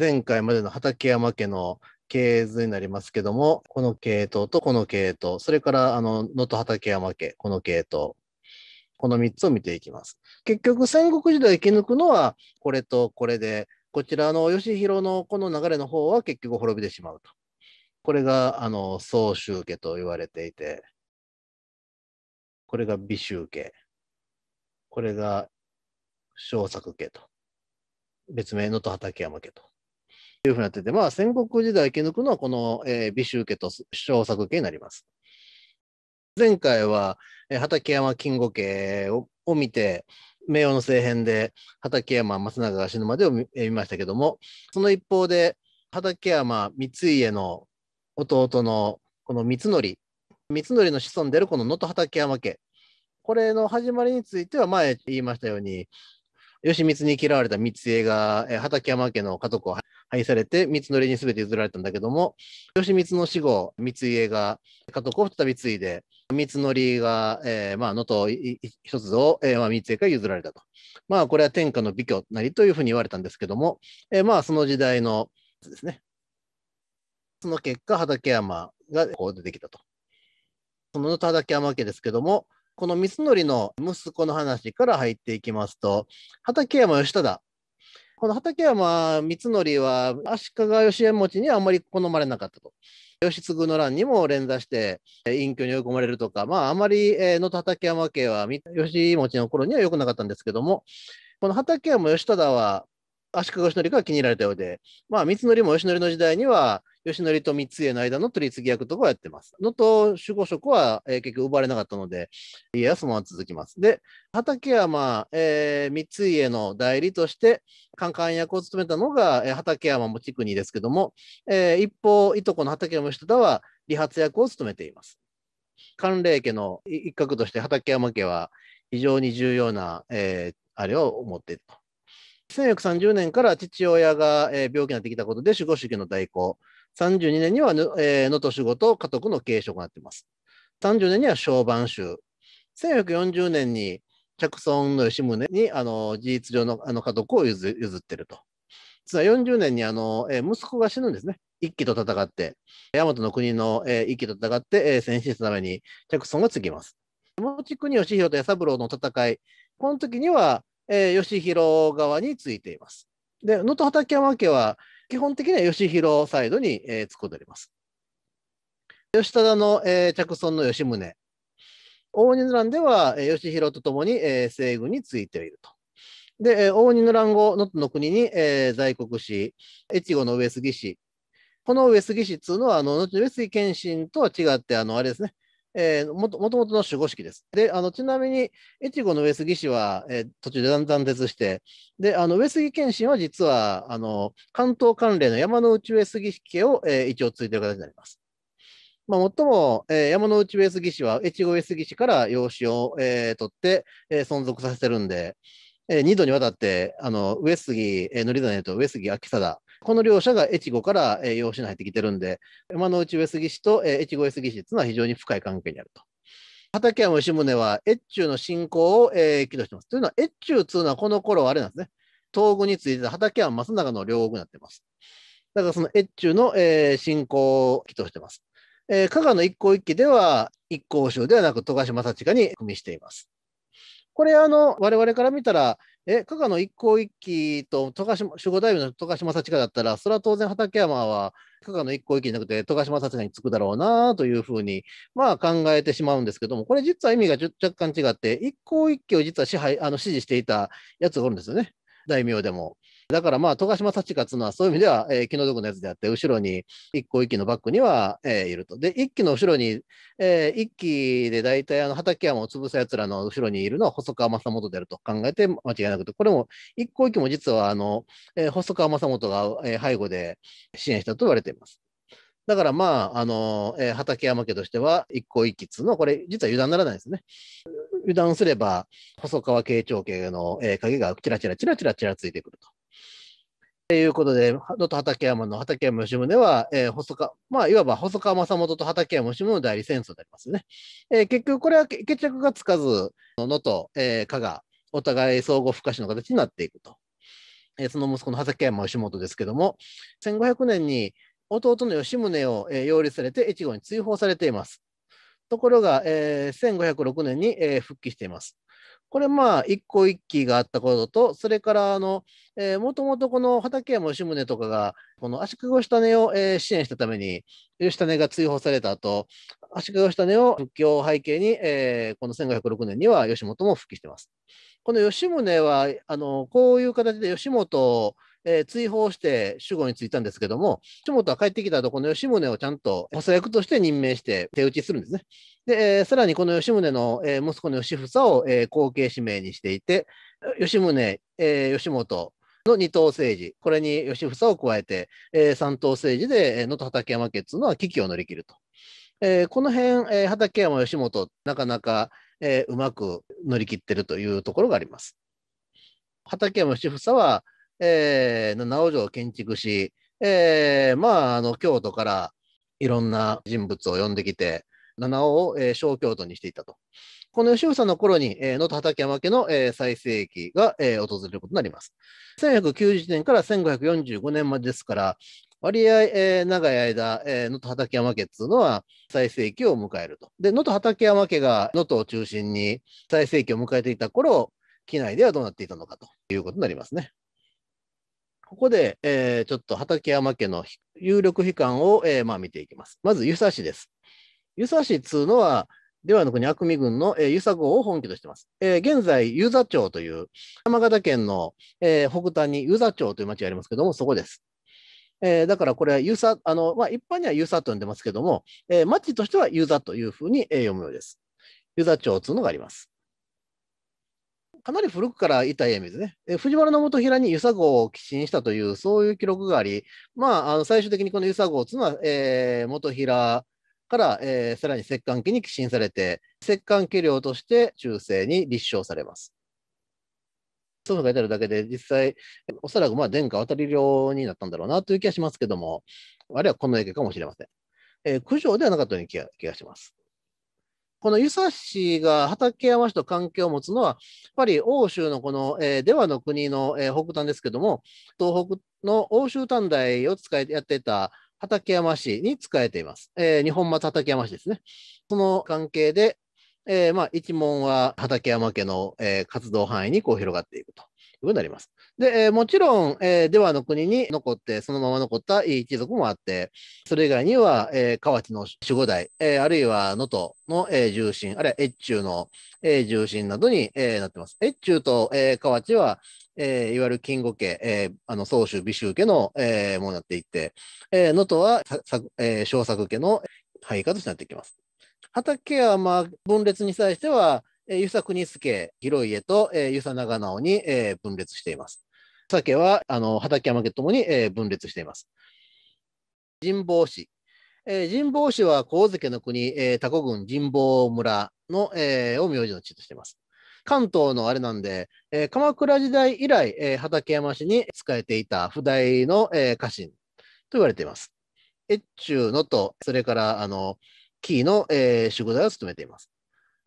前回までの畠山家の系図になりますけども、この系統とこの系統、それからあの能登畠山家、この系統、この3つを見ていきます。結局戦国時代生き抜くのはこれとこれで、こちらの義弘のこの流れの方は結局滅びてしまうと。これがあの宗宗家と言われていて、これが美宗家、これが小作家と、別名能と畠山家と。いうふうになってて、まあ、戦国時代を生き抜くのは、この、えー、美州家と小作家になります。前回は、えー、畠山金吾家をを見て、名誉の政変で畠山松永が死ぬまでを見見ましたけども、その一方で、畠山光家の弟のこの三則、三則の子孫であるこの能登畠山家、これの始まりについては前言いましたように、義満に嫌われた三江が、えー、畠山家の家族を廃されて、三成に全て譲られたんだけども、義満の死後、三家が家督を再び継いで、三成が、えー、まあ、能登一つを、えー、まあ、三井から譲られたと。まあ、これは天下の美居なりというふうに言われたんですけども、えー、まあ、その時代のですね、その結果、畠山がこう出てきたと。その畠山家ですけども、この光則の息子の話から入っていきますと、畠山義忠。この畠山光則は足利義家持ちにはあまり好まれなかったと。義継の乱にも連座して、隠居に追い込まれるとか、まあ、あまり能登畠山家は義持の頃には良くなかったんですけども、この畠山義忠は足利義則が気に入られたようで、まあ、三成も義則の時代には、義則と三成の間の取り次ぎ役とかをやってます。のと、守護職は、えー、結局奪われなかったので、家康も続きます。で、畠山、えー、三家の代理として、カンカン役を務めたのが、えー、畠山も国にですけども、えー、一方、いとこの畠山義忠は、理髪役を務めています。寒冷家の一角として畠山家は非常に重要な、えー、あれを持っていると。1930年から父親が、えー、病気になってきたことで守護主義の代行。32年には能登、えー、守護と家督の継承がなっています。30年には小番衆。1940年に着村の吉宗にあの事実上のあの家督を譲ってると。実は40年にあの、えー、息子が死ぬんですね。一揆と戦って、大和の国の、えー、一揆と戦って、えー、戦死したために着村が継ぎます。持国義弘と八三郎の戦い、この時にはえー、義弘側についています。で、能登畠山家は、基本的には義弘サイドに、えー、突っ込んでおります。吉忠の、えー、着村の吉宗、応仁の乱では、えー、義弘と共に、えー、西軍についていると。で、えー、応仁の乱後、能登の国に、えー、在国し、越後の上杉氏、この上杉氏っていうのは、あの後上杉謙信とは違って、あのあれですね、えー、もともとの守護式です。で、あのちなみに、越後の上杉氏は、えー、途中で断絶して、で、あの上杉謙信は実は、あの関東関連の山の内上杉家を、えー、一応継いでる形になります。まあ、もっとも、えー、山の内上杉氏は、越後上杉氏から養子を、えー、取って、えー、存続させてるんで、えー、2度にわたって、あの上杉、えー、則と上杉秋貞、この両者が越後から養子に入ってきてるんで、山内上杉氏と越後上杉氏というのは非常に深い関係にあると。畠山吉宗は越中の信仰を、えー、起動してます。というのは、越中というのはこの頃はあれなんですね。東宮についてた畠山松永の両国になってます。だからその越中の、えー、信仰を起動してます。えー、加賀の一向一揆では、一向衆ではなく、富樫正親に組みしています。これ、あの、我々から見たら、え、加賀の一向一揆と富樫、守護大名の富樫正親だったら、それは当然畠山は加賀の一向一揆じゃなくて富樫正親につくだろうなというふうに、まあ考えてしまうんですけども、これ実は意味が若干違って、一向一揆を実は支配、あの支持していたやつがおるんですよね。大名でも。だからまあ、戸樫島幸っうのは、そういう意味では、えー、気の毒なやつであって、後ろに、一個一機のバックには、えー、いると。で、一機の後ろに、えー、1機で大体、あの、畠山を潰すやつらの後ろにいるのは、細川正元であると考えて間違いなくて、これも、一個一機も実は、あの、えー、細川正元が、えー、背後で支援したと言われています。だからまあ、あの、えー、畠山家としては、一向一揆の、これ、実は油断ならないですね。油断すれば、細川慶長家の、えー、影がちらちらちらちらちらついてくると。ということで、能登畠山の畠山吉宗は、えー、細川、まあ、いわば細川正元と畠山吉宗の代理戦争でありますね。えー、結局、これは決着がつかず、能登、えー、加賀、お互い相互不可視の形になっていくと。えー、その息子の畠山吉本ですけども、1500年に弟の吉宗を、えー、擁立されて、越後に追放されています。ところが、えー、1506年に、えー、復帰しています。これまあ一個一揆があったことと、それからあの、えー、もともとこの畠山吉宗とかが、この足利義種を、えー、支援したために、義種が追放された後、足利義種を復帰を背景に、えー、この1506年には吉本も復帰してます。この吉宗は、あの、こういう形で吉本をえー、追放して主語に就いたんですけども、木本は帰ってきたと、この吉宗をちゃんと補佐役として任命して手打ちするんですね。で、えー、さらにこの吉宗の、えー、息子の吉房を、えー、後継指名にしていて、吉宗、えー、吉本、の二党政治、これに吉房を加えて、えー、三党政治で能登、えー、畠山家っていうのは危機を乗り切ると。えー、この辺、えー、畠山義元、なかなか、えー、うまく乗り切ってるというところがあります。畠山吉房はえー、七尾城を建築し、えー、まあ、あの、京都からいろんな人物を呼んできて、七尾を、えー、小京都にしていたと。この吉尾さんの頃に、えー、野畠山家の、えー、最盛期が、えー、訪れることになります。1190年から1545年までですから、割合、えー、長い間、えー、能登畠山家っていうのは最盛期を迎えると。で、能登畠山家が能登を中心に最盛期を迎えていた頃、機内ではどうなっていたのかということになりますね。ここで、えー、ちょっと畠山家の有力悲関を、えー、まあ、見ていきます。まず、湯佐氏です。湯佐氏っつうのは、ではの国悪味軍の、え湯佐郷を本拠としています。えー、現在、湯佐町という、山形県の、えー、北端に湯佐町という町がありますけども、そこです。えー、だからこれは湯佐、あの、まあ、一般には湯佐と呼んでますけども、えー、町としては湯佐というふうに、えー、読むようです。湯佐町というのがあります。かなり古くからいた家光ね、え藤原元平に遊佐郷を寄進したという、そういう記録があり、まあ、あの最終的にこの遊佐郷というのは、えー、元平から、えー、さらに摂関家に寄進されて、摂関家領として中世に立証されます。そういうのが出るだけで、実際、おそらくまあ殿下渡り領になったんだろうなという気がしますけども、あるいはこの家かもしれません。えー、九条ではなかったような気が気がします。この湯佐市が畠山市と関係を持つのは、やっぱり欧州のこの、えー、ではの国の、えー、北端ですけども、東北の欧州短大を使えやっていた畠山市に使えています。えー、日本松畠山市ですね。その関係で、えー、まあ、一門は畠山家の、えー、活動範囲にこう広がっていくと。なります。で、えー、もちろん、えー、ではの国に残って、そのまま残った一族もあって、それ以外には、えー、河内の守護代、えー、あるいは能登の、えー、重臣、あるいは越中の、えー、重臣などに、えー、なってます。越中と、えー、河内は、えー、いわゆる金吾家、えー、あの、宗主、美州家の、えー、ものになっていって、えー、能登は、えー、小作家の配下としてなっていきます。畠山分裂に際しては、湯佐国助広家と湯佐長直に分裂しています。酒はあの畠山家ともに分裂しています。神保氏。神保氏は神津家の国、多古郡神保村の、えー、を名字の地としています。関東のあれなんで、えー、鎌倉時代以来、えー、畠山氏に仕えていた譜代の、えー、家臣と言われています。越中のと、それから、あの、紀伊の、えー、宿題を務めています。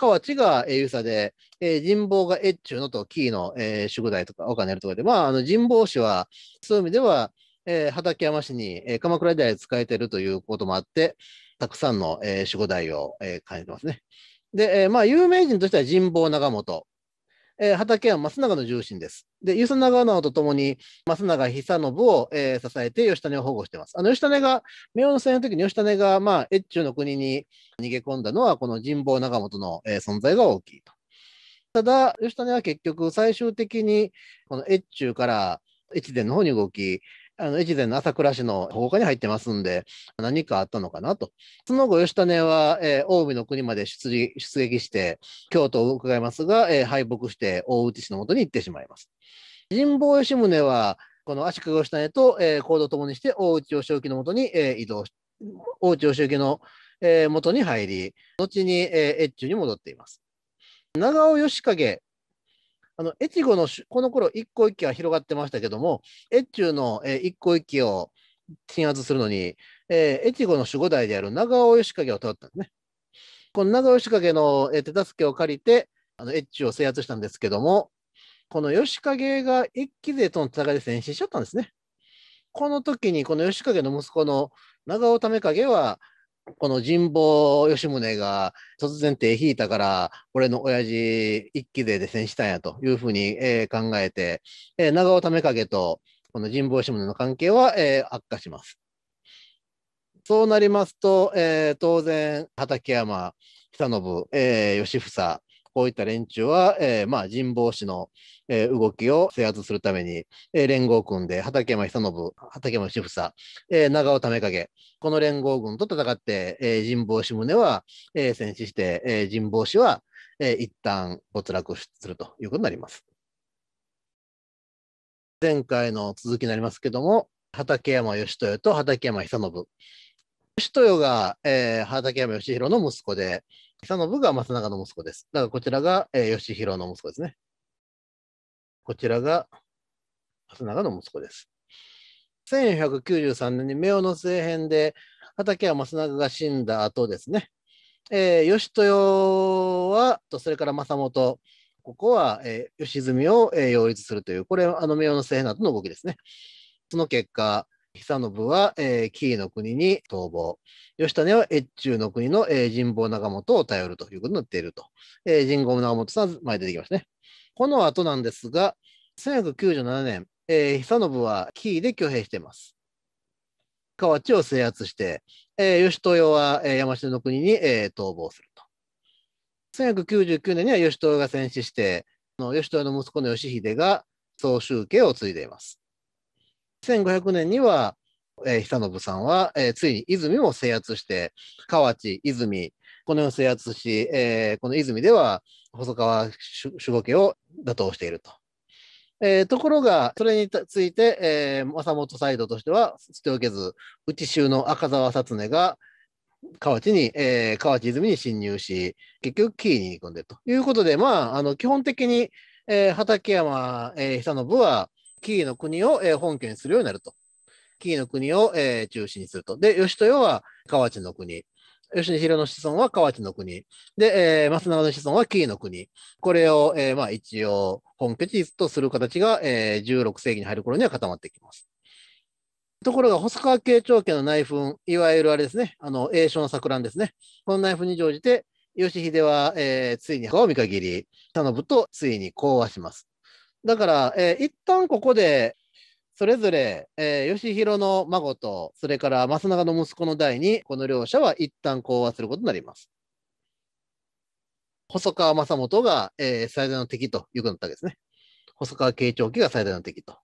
河内が、えー、ユさで、えー、人望が越中のとキーの、えー、宿題とか、お金とかで、まあ、あの人望氏は、そういう意味では、えー、畠山氏に、えー、鎌倉時代使えてるということもあって、たくさんの、えー、守護を、えー、感じてますね。で、えー、まあ、有名人としては人望長本、えー、畠山松永の重臣です。で、湯佐長直とともに、松永久信を、えー、支えて吉種を保護しています。あの、吉種が、明王の戦の時に吉種が、まあ、越中の国に逃げ込んだのは、この神保長元の、えー、存在が大きいと。ただ、吉種は結局、最終的に、この越中から越前の方に動き、あの越前の朝倉市の放火に入ってますんで、何かあったのかなと。その後、義種は、えー、近江の国まで出撃して、京都を伺いますが、えー、敗北して大内氏のもとに行ってしまいます。神保吉宗は、この足利義種と、えー、行動を共にして、大内義興のもとに、えー、移動し、大内義興の、えー、元に入り、後に、えー、越中に戻っています。長尾義景あの越後のこの頃一向一揆は広がってましたけども越中の、えー、一向一揆を鎮圧するのに、えー、越後の守護代である長尾義景を頼ったんですね。この長尾義景の、えー、手助けを借りてあの越中を制圧したんですけどもこの義景が一揆勢との戦いで戦死しちゃったんですね。この時にこの義景の息子の長尾為景はこの神保吉宗が突然手引いたから、俺の親父一気で出戦したんやというふうに、えー、考えて、えー、長尾為景とこの神保吉宗の関係は、えー、悪化します。そうなりますと、えー、当然、畠山久信、えー、吉房、こういった連中は、えー、まあ、人望氏の、えー、動きを制圧するために、えー、連合軍で、畠山久信、畠山志房、え長尾為景、この連合軍と戦って、え人望氏宗は、え戦死して、え人望氏は、え一旦没落するということになります。前回の続きになりますけども、畠山義豊と畠山久信。義豊が、えー、畠山義弘の息子で、久信が松永の息子です。だからこちらが、えー、義弘の息子ですね。こちらが松永の息子です。1493年に明の末編で畠山松永が死んだ後ですね、えー、義豊はそれから政元、ここは、えー、義澄を、えー、擁立するというこれあの明の政変の後の動きですねその結果久信は、えー、紀伊の国に逃亡。義種は越中の国の、えー、神保長本を頼るということになっていると。えー、神保長本さん、前出てきましたね。この後なんですが、1 1 9 7年、えー、久信は紀伊で挙兵しています。河内を制圧して、えー、義豊は、えー、山下の国に、えー、逃亡すると。1999年には義豊が戦死して、の義豊の息子の義秀が総集家を継いでいます。1500年には、えー、久信さんは、えー、ついに泉も制圧して、河内、泉、この世を制圧し、えー、この泉では細川守護家を打倒していると。えー、ところが、それについて、えー、政本サイドとしては捨ておけず、内州の赤澤薩寧が河内に、えー、河内泉に侵入し、結局、キーに行くんでということで、まあ、あの基本的に、えー、畠山、えー、久信は紀伊の国を、本拠にするようになると。紀伊の国を、中心にすると。で、義豊は河内の国。吉野広の子孫は河内の国。で、えー、松永の子孫は紀伊の国。これを、えー、まあ一応本拠地とする形が、えー、16世紀に入る頃には固まってきます。ところが、細川慶長家の内紛、いわゆるあれですね、あの、英称の錯乱ですね。この内紛に乗じて、義秀は、えー、ついに川を見限り、田信とついに講和します。だから、えー、一旦ここで、それぞれ、えー、義弘の孫と、それから増永の息子の代に、この両者は一旦講和することになります。細川正元が、えー、最大の敵ということだったわけですね。細川慶長期が最大の敵と。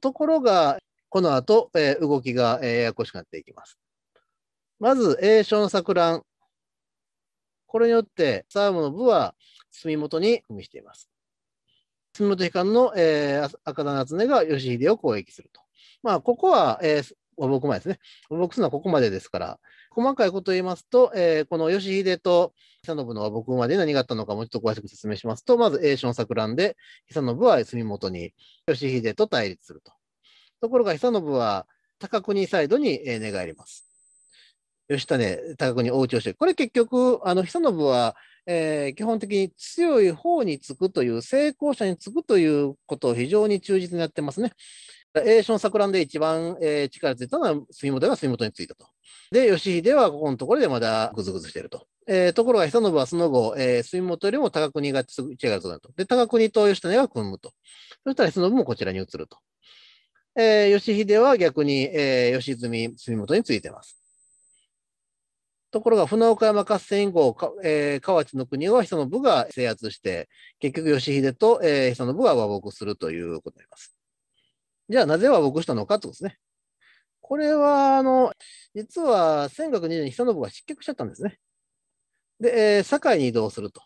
ところが、この後、えー、動きが、えー、ややこしくなっていきます。まず、栄翔の錯乱。これによって、サームの部は、住元に組しています。住元悲観の、えー、赤田夏音が義秀を攻撃すると。まあ、ここは、えー、和睦前ですね。和睦するのはここまでですから、細かいことを言いますと、えー、この義秀と久信の和睦まで何があったのかもうちょっと詳しく説明しますと、まず、栄春錯乱で、久信は住元に義秀と対立すると。ところが、久信は高国サイドに寝返ります。義ね、高国を応をして、これ結局、あの、久信はえー、基本的に強い方につくという、成功者につくということを非常に忠実にやってますね。栄翔錯乱で一番、えー、力ついたのは杉本が杉本についたと。で、義秀はここのところでまだぐずぐずしてると。えー、ところが久信はその後、えー、杉本よりも高国が力となると。で、高国と義経が組むと。そしたら久信もこちらに移ると。えー、義秀は逆に、えー、義澄、杉本についてます。ところが船岡山合戦以降、かえー、河内の国は久信が制圧して、結局義秀と、えー、久信が和睦するということになります。じゃあなぜ和睦したのかってことですね。これは、あの、実は1520年に久信が失脚しちゃったんですね。で、えー、堺に移動すると。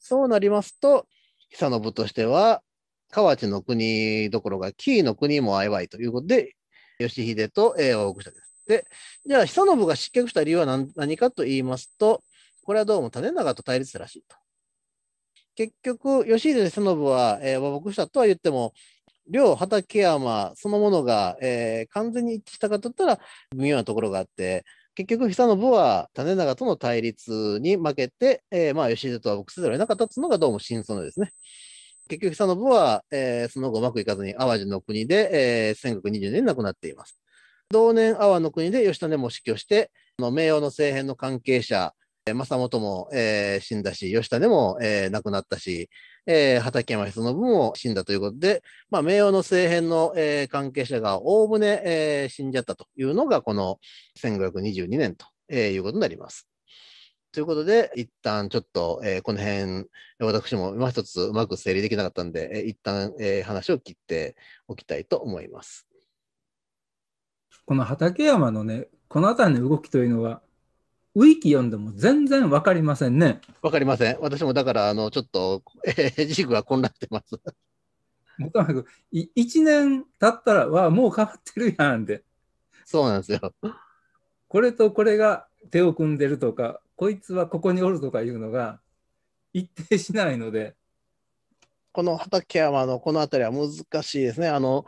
そうなりますと、久信としては、河内の国どころが紀伊の国も曖昧ということで、義秀と、えー、和睦したです。で、じゃあ、久信が失脚した理由は何何かと言いますと、これはどうも種長と対立らしいと。結局、吉秀久信は、えー、和睦したとは言っても、両畠山そのものが、えー、完全に一致したかといったら、微妙なところがあって、結局、久信は種長との対立に負けて、えー、まあ、吉秀とは僕せざるを得なかったというのがどうも真相のですね。結局、久信は、えー、その後うまくいかずに淡路の国で、えー、1920年亡くなっています。同年阿波の国で義経も死去して、名誉の政変の関係者、政本も、えー、死んだし、義経も、えー、亡くなったし、えー、畠山久信も死んだということで、まあ、名誉の政変の、えー、関係者がおおむね、えー、死んじゃったというのが、この1522年と、えー、いうことになります。ということで、一旦ちょっと、えー、この辺、私も今一つうまく整理できなかったんで、えー、一旦、えー、話を切っておきたいと思います。この畠山のね、この辺りの動きというのは、ウィキ読んでも全然わかりませんね。わかりません。私もだから、あの、ちょっと、えー、ジクが混乱してます。もとも1年経ったら、わあ、もう変わってるやんで。そうなんですよ。これとこれが手を組んでるとか、こいつはここにおるとかいうのが一定しないので。この畠山のこの辺りは難しいですね。あの、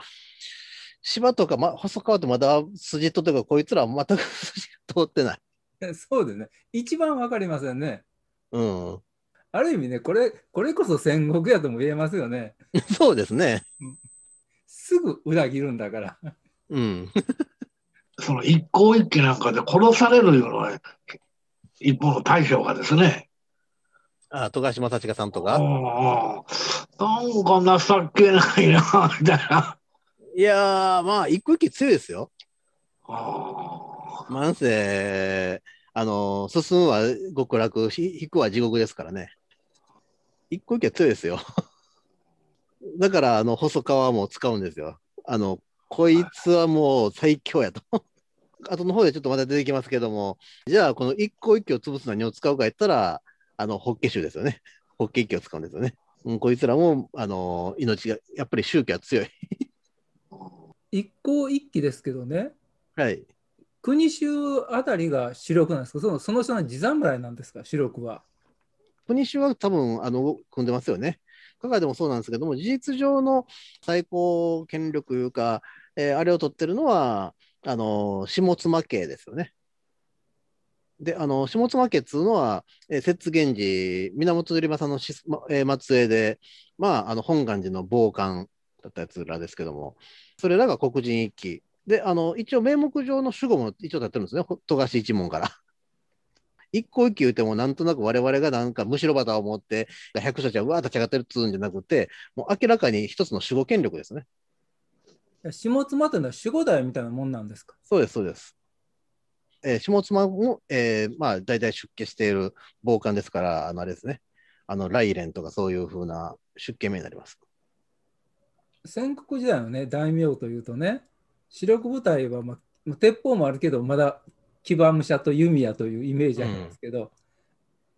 芝とか、ま、細川ってまだ筋取ってか、こいつらは全く筋が通ってない。そうですね。一番わかりませんね。うん。ある意味ね、これ、これこそ戦国やとも言えますよね。そうですね。すぐ裏切るんだから。うん。その一向一揆なんかで殺されるような一方の大将がですね。ああ、富樫幸親さんとか。なんか情けないな、みたいな。いやまあ、一個一個強いですよ。ああ。なんせ、あの、進むは極楽、引くは地獄ですからね。一個一個強いですよ。だから、あの、細川も使うんですよ。あの、こいつはもう最強やと。後の方でちょっとまた出てきますけども、じゃあ、この一個一個を潰すの何を使うかやったら、あの、法華宗ですよね。法華経を使うんですよね。うん、こいつらも、あの、命が、やっぱり宗教は強い。一向一揆ですけどね、はい、国衆あたりが主力なんですか、そのその人の地侍なんですか、主力は。国衆は多分あの組んでますよね。加賀でもそうなんですけども、事実上の最高権力というか、えー、あれを取ってるのは、あの下妻家ですよね。で、あの下妻家っつうのは、えー、雪源氏、源頼政のし、まえー、末裔で、まあ、あの本願寺の傍観だったやつらですけども、それらが黒人一揆。で、あの、一応名目上の主語も一応立ってるんですね、富樫一門から。一個一揆言うても、なんとなく我々がなんかむしろ旗を持って、百社ちゃわー立ち上がってるっつうんじゃなくて、もう明らかに一つの守護権力ですね。下妻というのは守護代みたいなもんなんですかそうです、そうです。えー、下妻も、えー、まあ、大体出家している暴漢ですから、あの、あれですね。あの、ライレンとかそういうふうな出家名になります。戦国時代のね大名というとね主力部隊は、まあ、鉄砲もあるけどまだ騎馬武者と弓矢というイメージあるんですけど、うん、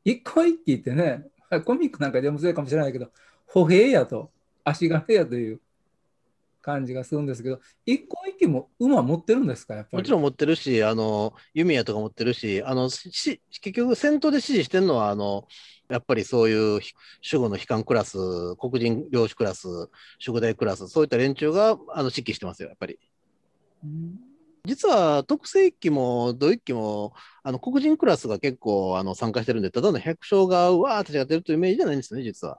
一個一揆ってねコミックなんかでもそうかもしれないけど歩兵やと足軽やという感じがするんですけど一個一揆も馬持ってるんですかやっぱりもちろん持ってるしあの弓矢とか持ってるしあのし結局戦闘で支持してるのはあのやっぱりそういう守護の悲観クラス、黒人領主クラス、宿題クラス、そういった連中があの指揮してますよ、やっぱり。実は特性機も土一機もあの黒人クラスが結構あの参加してるんで、ただの百姓がうわーってやってるというイメージじゃないんですよね、実は。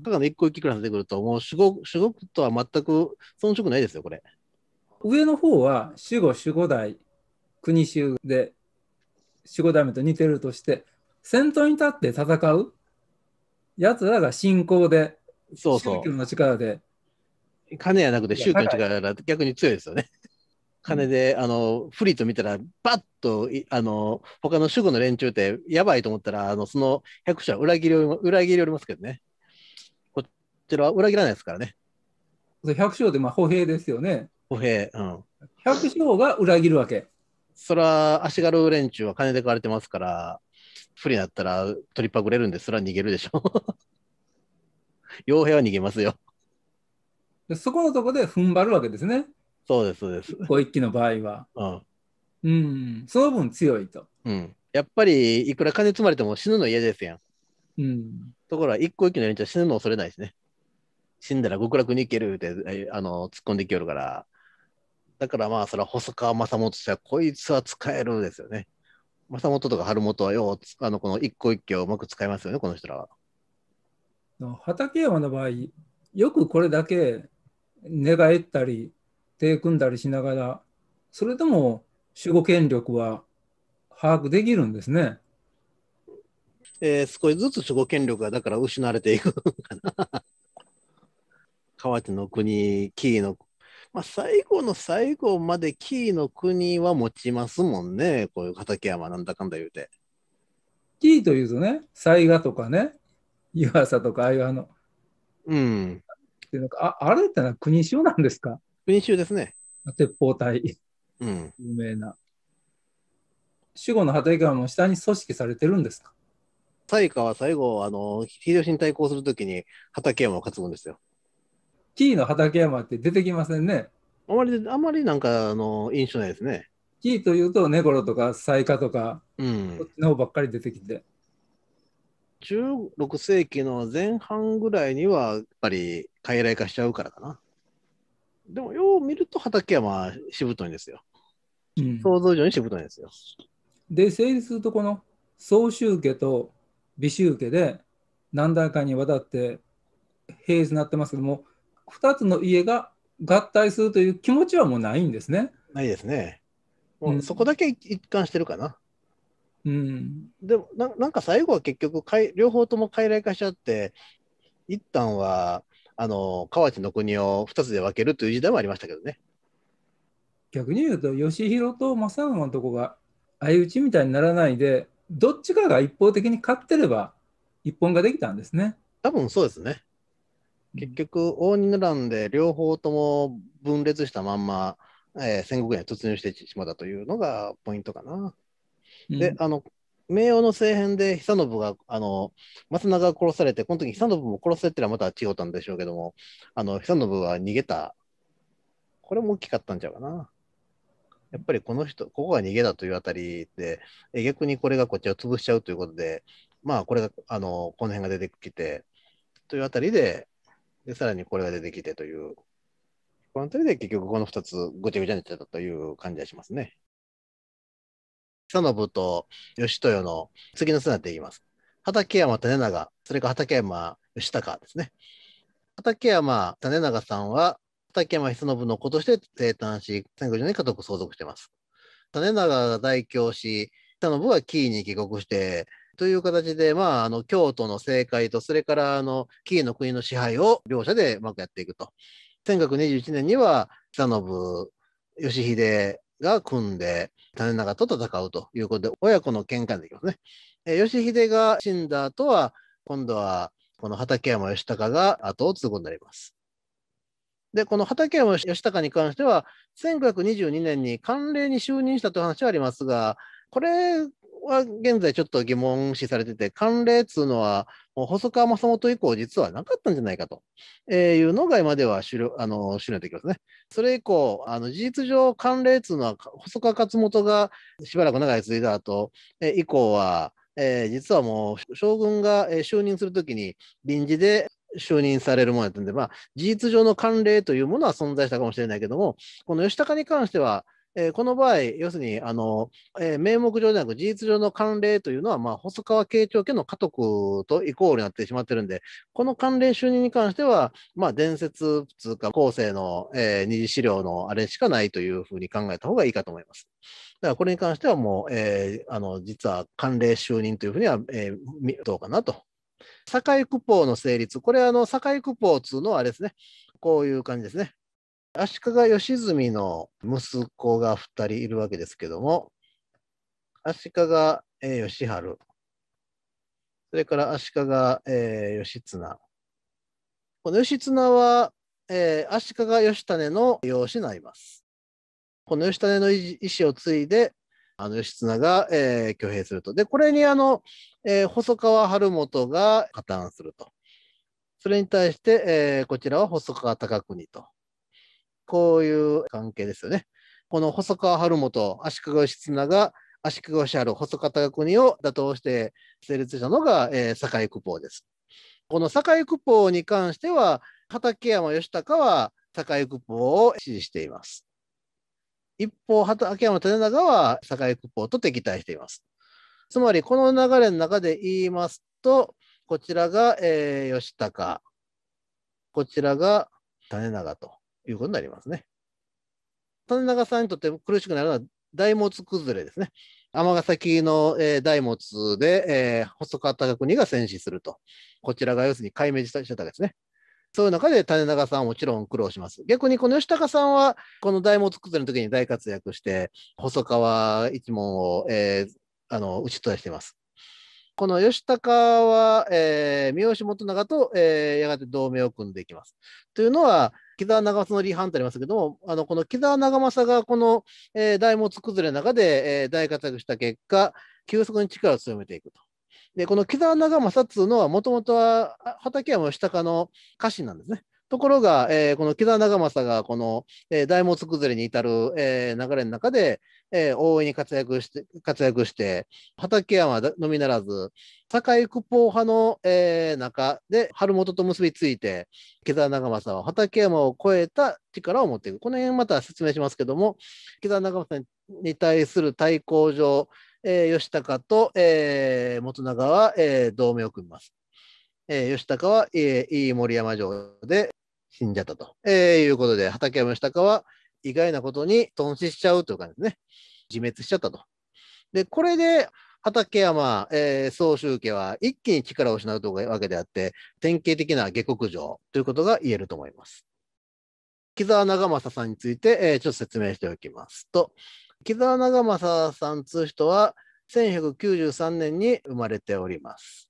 だから一個一機クラス出てくると、もう主語守護とは全く遜色ないですよ、これ。上の方は守護守護代国衆で守護代目と似てるとして先頭に立って戦うやつらが信仰で、そうそう宗教の力で。金やなくて宗教の力が逆に強いですよね。金で、あの、不利と見たら、ばっと、あの、他の主語の連中って、やばいと思ったら、あの、その百姓、裏切り、裏切りおりますけどね。こちらは裏切らないですからね。百姓って、まあ、歩兵ですよね。歩兵、うん。百姓が裏切るわけ。それは、足軽連中は金で買われてますから、不利になったら取りパクれるんですら逃げるでしょ。傭兵は逃げますよ。そこのとこで踏ん張るわけですね。そうです、そうです。ご一揆の場合は。うん。うん、その分強いと。うん。やっぱり、いくら金積まれても死ぬの嫌ですやん。うん。ところが、一個一揆の連中は死ぬの恐れないしね。死んだら極楽に行けるって、あの、突っ込んできよるから。だからまあ、それは細川正元としては、こいつは使えるですよね。正本とか春本はよう、あの、この一個一個をうまく使いますよね、この人らは。畠山の場合、よくこれだけ寝返ったり、手組んだりしながら、それでも守護権力は把握できるんですね。えー、少しずつ守護権力がだから失われていくのかな。河 内の国、紀伊のまあ、最後の最後までキーの国は持ちますもんね、こういう畠山なんだかんだ言うて。キーというとね、雑賀とかね、湯浅とか、ああいうあの、うん。っていうのかああれってのは国衆なんですか国衆ですね。鉄砲隊、うん、有名な。守護の畠山も下に組織されてるんですか大賀は最後、あの、秀吉に対抗するときに畠山を担ぐんですよ。キーの畠山って出てきませんね。あまり、あまりなんか、あの、印象ないですね。キーというと、ネコロとか、サイカとか、うん、こっちの方ばっかり出てきて。16世紀の前半ぐらいには、やっぱり、傀儡化しちゃうからかな。でも、よう見ると、畠山、しぶといんですよ。うん、想像以上にしぶといんですよ。で、成立すると、この、宗集家と美集家で、何段階にわたって、平日になってますけども、2つの家が合体するという気持ちはもうないんですね。ないですね。もうそこだけ一貫してるかな。うん、でもな、なんか最後は結局かい、両方とも傀儡化しちゃって、一旦は、あの、河内の国を2つで分けるという時代もありましたけどね。逆に言うと、義弘と正信のとこが相打ちみたいにならないで、どっちかが一方的に勝ってれば、一本ができたんですね。多分そうですね。結局、応仁の乱で両方とも分裂したまんま、えー、戦国に突入してしまったというのがポイントかな。うん、で、あの、名誉の政変で久信が、あの、松永が殺されて、この時久信も殺されてはまた違ったんでしょうけども、あの、久信は逃げた。これも大きかったんちゃうかな。やっぱりこの人、ここが逃げたというあたりで、逆にこれがこっちを潰しちゃうということで、まあ、これが、あの、この辺が出てきて、というあたりで、で、さらにこれが出てきてという、この辺りで結局この2つごちゃごちゃになっちゃったという感じがしますね。久信と義豊の次の姿って言います。畠山種長、それから畠山義高ですね。畠山種長さんは、畠山久信の子として生誕し、戦後に家族相続しています。種長が代表し、久信は紀伊に帰国して、という形で、まあ、あの京都の政界と、それからあの紀伊の国の支配を両者でうまくやっていくと。1921年には久信、義秀が組んで、種長と戦うということで、親子の喧嘩できますね。え義秀が死んだ後は、今度はこの畠山義孝が後を継ぐになります。で、この畠山義孝に関しては、1922年に慣例に就任したという話はありますが、これは現在ちょっと疑問視されてて、慣例っつうのは、もう細川政元以降、実はなかったんじゃないかと、えいうのが今では主流あの主流できますね。それ以降、あの事実上、慣例っつうのは細川勝元がしばらく長い継いだ後、え以降は、えー、実はもう将軍が就任するときに臨時で就任されるものだったんで、まあ、事実上の慣例というものは存在したかもしれないけども、この吉高に関しては、えー、この場合、要するにあの、えー、名目上ではなく事実上の慣例というのは、まあ、細川慶長家の家督とイコールになってしまってるんで、この慣例就任に関しては、まあ、伝説通うか、後世の、えー、二次資料のあれしかないというふうに考えた方がいいかと思います。だからこれに関してはもう、えー、あの実は慣例就任というふうには、えー、どうかなと。堺区法の成立、これ、あの堺区法というのはあれですね、こういう感じですね。足利義澄の息子が2人いるわけですけども、足利義晴、それから足利義綱。この義綱は、えー、足利義種の養子になります。この義種の意思を継いで、あの義綱が、えー、挙兵すると。で、これにあの、えー、細川晴元が加担すると。それに対して、えー、こちらは細川高国と。こういう関係ですよね。この細川晴元、足利義長が足利義晴、細方国を打倒して成立したのが、えー、堺久保です。この堺久保に関しては、畠山義孝は堺久保を支持しています。一方、畠山忠長は堺久保と敵対しています。つまり、この流れの中で言いますと、こちらが、えー、義高、こちらが種長と。いうことになりますね。種長さんにとって苦しくなるのは大物崩れですね。尼崎の、えー、大物で、えー、細川隆国が戦死すると。こちらが要するに解明したわけですね。そういう中で種長さんはもちろん苦労します。逆にこの吉高さんは、この大物崩れの時に大活躍して、細川一門を、えー、あの打ち取らしています。この吉高は、えー、三好元長と、えー、やがて同盟を組んでいきます。というのは、木沢長政の離反ってありますけども、あのこの木沢長政がこの、えー、大物崩れの中で、えー、大活躍した結果、急速に力を強めていくと。で、この木沢長政っていうのは、もともとは畠山義孝の家臣なんですね。ところが、えー、この木田長政がこの、えー、大物崩れに至る、えー、流れの中で、えー、大いに活躍して、活躍して、畠山のみならず、坂井久保派の、えー、中で、春元と結びついて、木田長政は畠山を超えた力を持っていく。この辺また説明しますけども、木田長政に対する対抗上、えー、吉高と、えー、元長は、えー、同盟を組みます。えー、吉高は、えー、いい森山城で、死んじゃったと、えー、いうことで、畠山下川、は意外なことに頓死しちゃうという感じですね。自滅しちゃったと。で、これで、畠山、えー、総集家は一気に力を失うというわけであって、典型的な下克上ということが言えると思います。木沢長政さんについて、えー、ちょっと説明しておきますと、木沢長政さん通う人は、1193年に生まれております。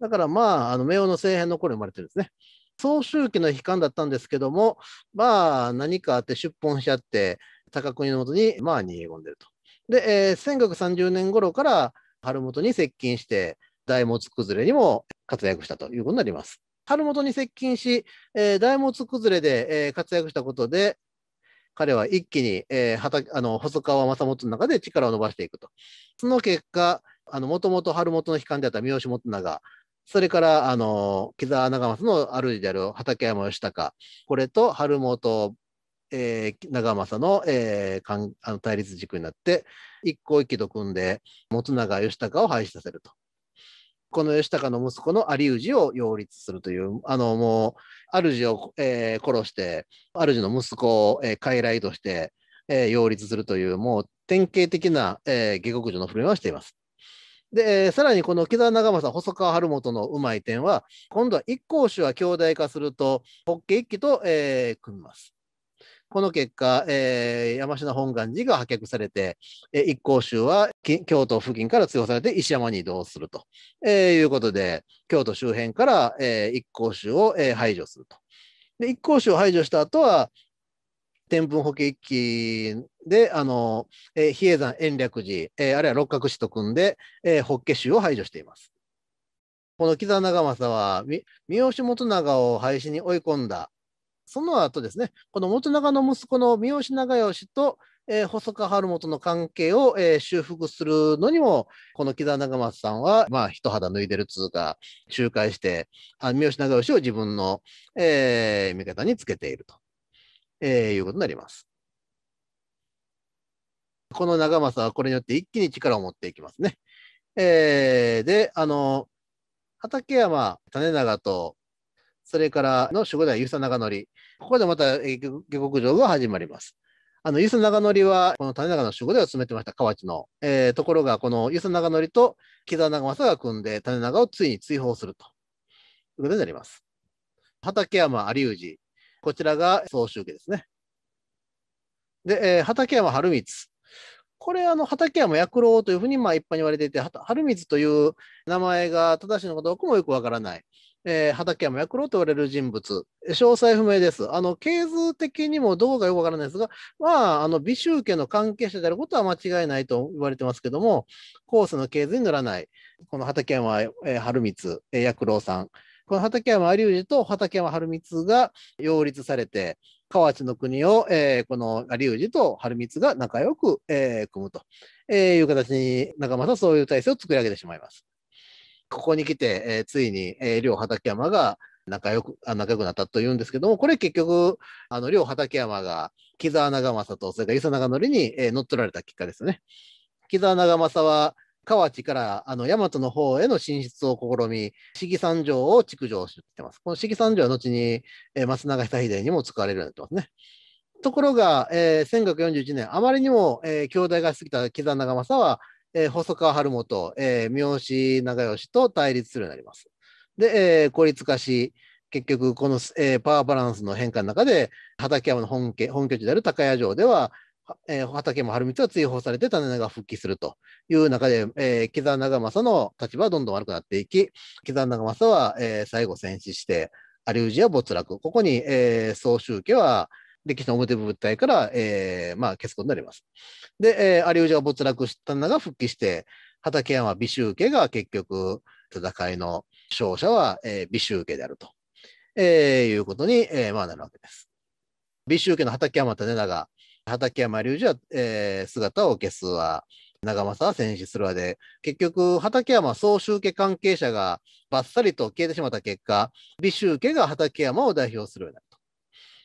だからまあ、あの、明王の政変の頃生まれてるんですね。総集期の悲観だったんですけども、まあ、何かあって出奔しちゃって、高国のもとに、まあ、逃げ込んでると。で、えー、1930年頃から春元に接近して、大物崩れにも活躍したということになります。春元に接近し、えー、大物崩れで、えー、活躍したことで、彼は一気に、えー、あの細川政元の中で力を伸ばしていくと。その結果、もともと春元の悲観であった三好元長それから、あの、木沢長政の主である畠山義孝、これと春元、えー、長政の,、えー、あの対立軸になって、一向一揆と組んで、元長義孝を廃止させると。この義孝の息子の有氏を擁立するという、あの、もう、主を、えー、殺して、主の息子を、えー、傀儡として、えー、擁立するという、もう典型的な、えー、下克上の振る舞いをしています。で、さらにこの木田長政、細川晴元のうまい点は、今度は一向宗は兄弟化すると、ホッケ一揆と、えー、組みます。この結果、えー、山科本願寺が破却されて、えー、一向宗は京都付近から追放されて石山に移動すると、えー、いうことで、京都周辺から、えー、一向宗を、えー、排除すると。で一向宗を排除した後は、天文法華一揆で、あの、えー、比叡山延暦寺、えー、あるいは六角氏と組んで、えー、法華宗を排除しています。この木沢長政は、三好元長を廃止に追い込んだ。その後ですね、この元長の息子の三好長慶と、えー、細川晴元の関係を、えー、修復するのにも、この木沢長政さんは、まあ、一肌脱いでる通貨、仲介して、あ三好長慶を自分の、えー、味方につけていると、えー、いうことになります。この長政はこれによって一気に力を持っていきますね。えー、で、あの、畠山、種長と、それからの守護代、遊佐長則。ここでまた下克上が始まります。あの、遊佐長則は、この種長の守護代を進めてました、河内の。えー、ところが、この遊佐長則と木沢長政が組んで、種長をついに追放するということになります。畠山有氏、こちらが総集家ですね。で、えー、畠山晴光、これ、あの、畠山薬郎というふうに、まあ、一般に言われていて、春水という名前が正しいのかどうかもよくわからない。えー、畠山薬郎と言われる人物、詳細不明です。あの、経図的にもどうかよくわからないですが、まあ、あの、美州家の関係者であることは間違いないと言われてますけども、コースの経図に乗らない、この畠山、えー、春光、えー、薬郎さん、この畠山有二と畠山春光が擁立されて、河内の国を、えー、この龍二と春光が仲良く、えー、組むと、えー、いう形に、仲間とそういう体制を作り上げてしまいます。ここに来て、えー、ついに、えー、両畠山が仲良く、仲良くなったというんですけども、これ結局、あの、両畠山が、木沢長政と、それから伊佐長則に、えー、乗っ取られた結果ですね。木沢長政は、河内からあの大和の方への進出を試み、四季三条を築城してます。この四季三条は後に、えー、松永久秀にも使われるようになってますね。ところが、えー、1 5 4 1年、あまりにも、えー、兄弟が過ぎた木沢長政は、えー、細川晴元、えー、三好長慶と対立するようになります。で、えー、孤立化し、結局、この、えー、パワーバランスの変化の中で、畠山の本拠地である高屋城では、えー、畠山晴光は追放されて種田が復帰するという中で、えー、木沢長政の立場はどんどん悪くなっていき、木沢長政は、えー、最後戦死して、有氏は没落。ここに、えー、総宗家は歴史の表舞台から、えーまあ、消すことになります。で、えー、有氏は没落したのが復帰して、畠山美宗家が結局、戦いの勝者は、えー、美宗家であると、えー、いうことに、えーまあ、なるわけです。美宗家の畠山種長畠山隆二は、えー、姿を消すわ。長政は戦死するわで、結局、畠山総集家関係者がばっさりと消えてしまった結果、美集家が畠山を代表するようになると。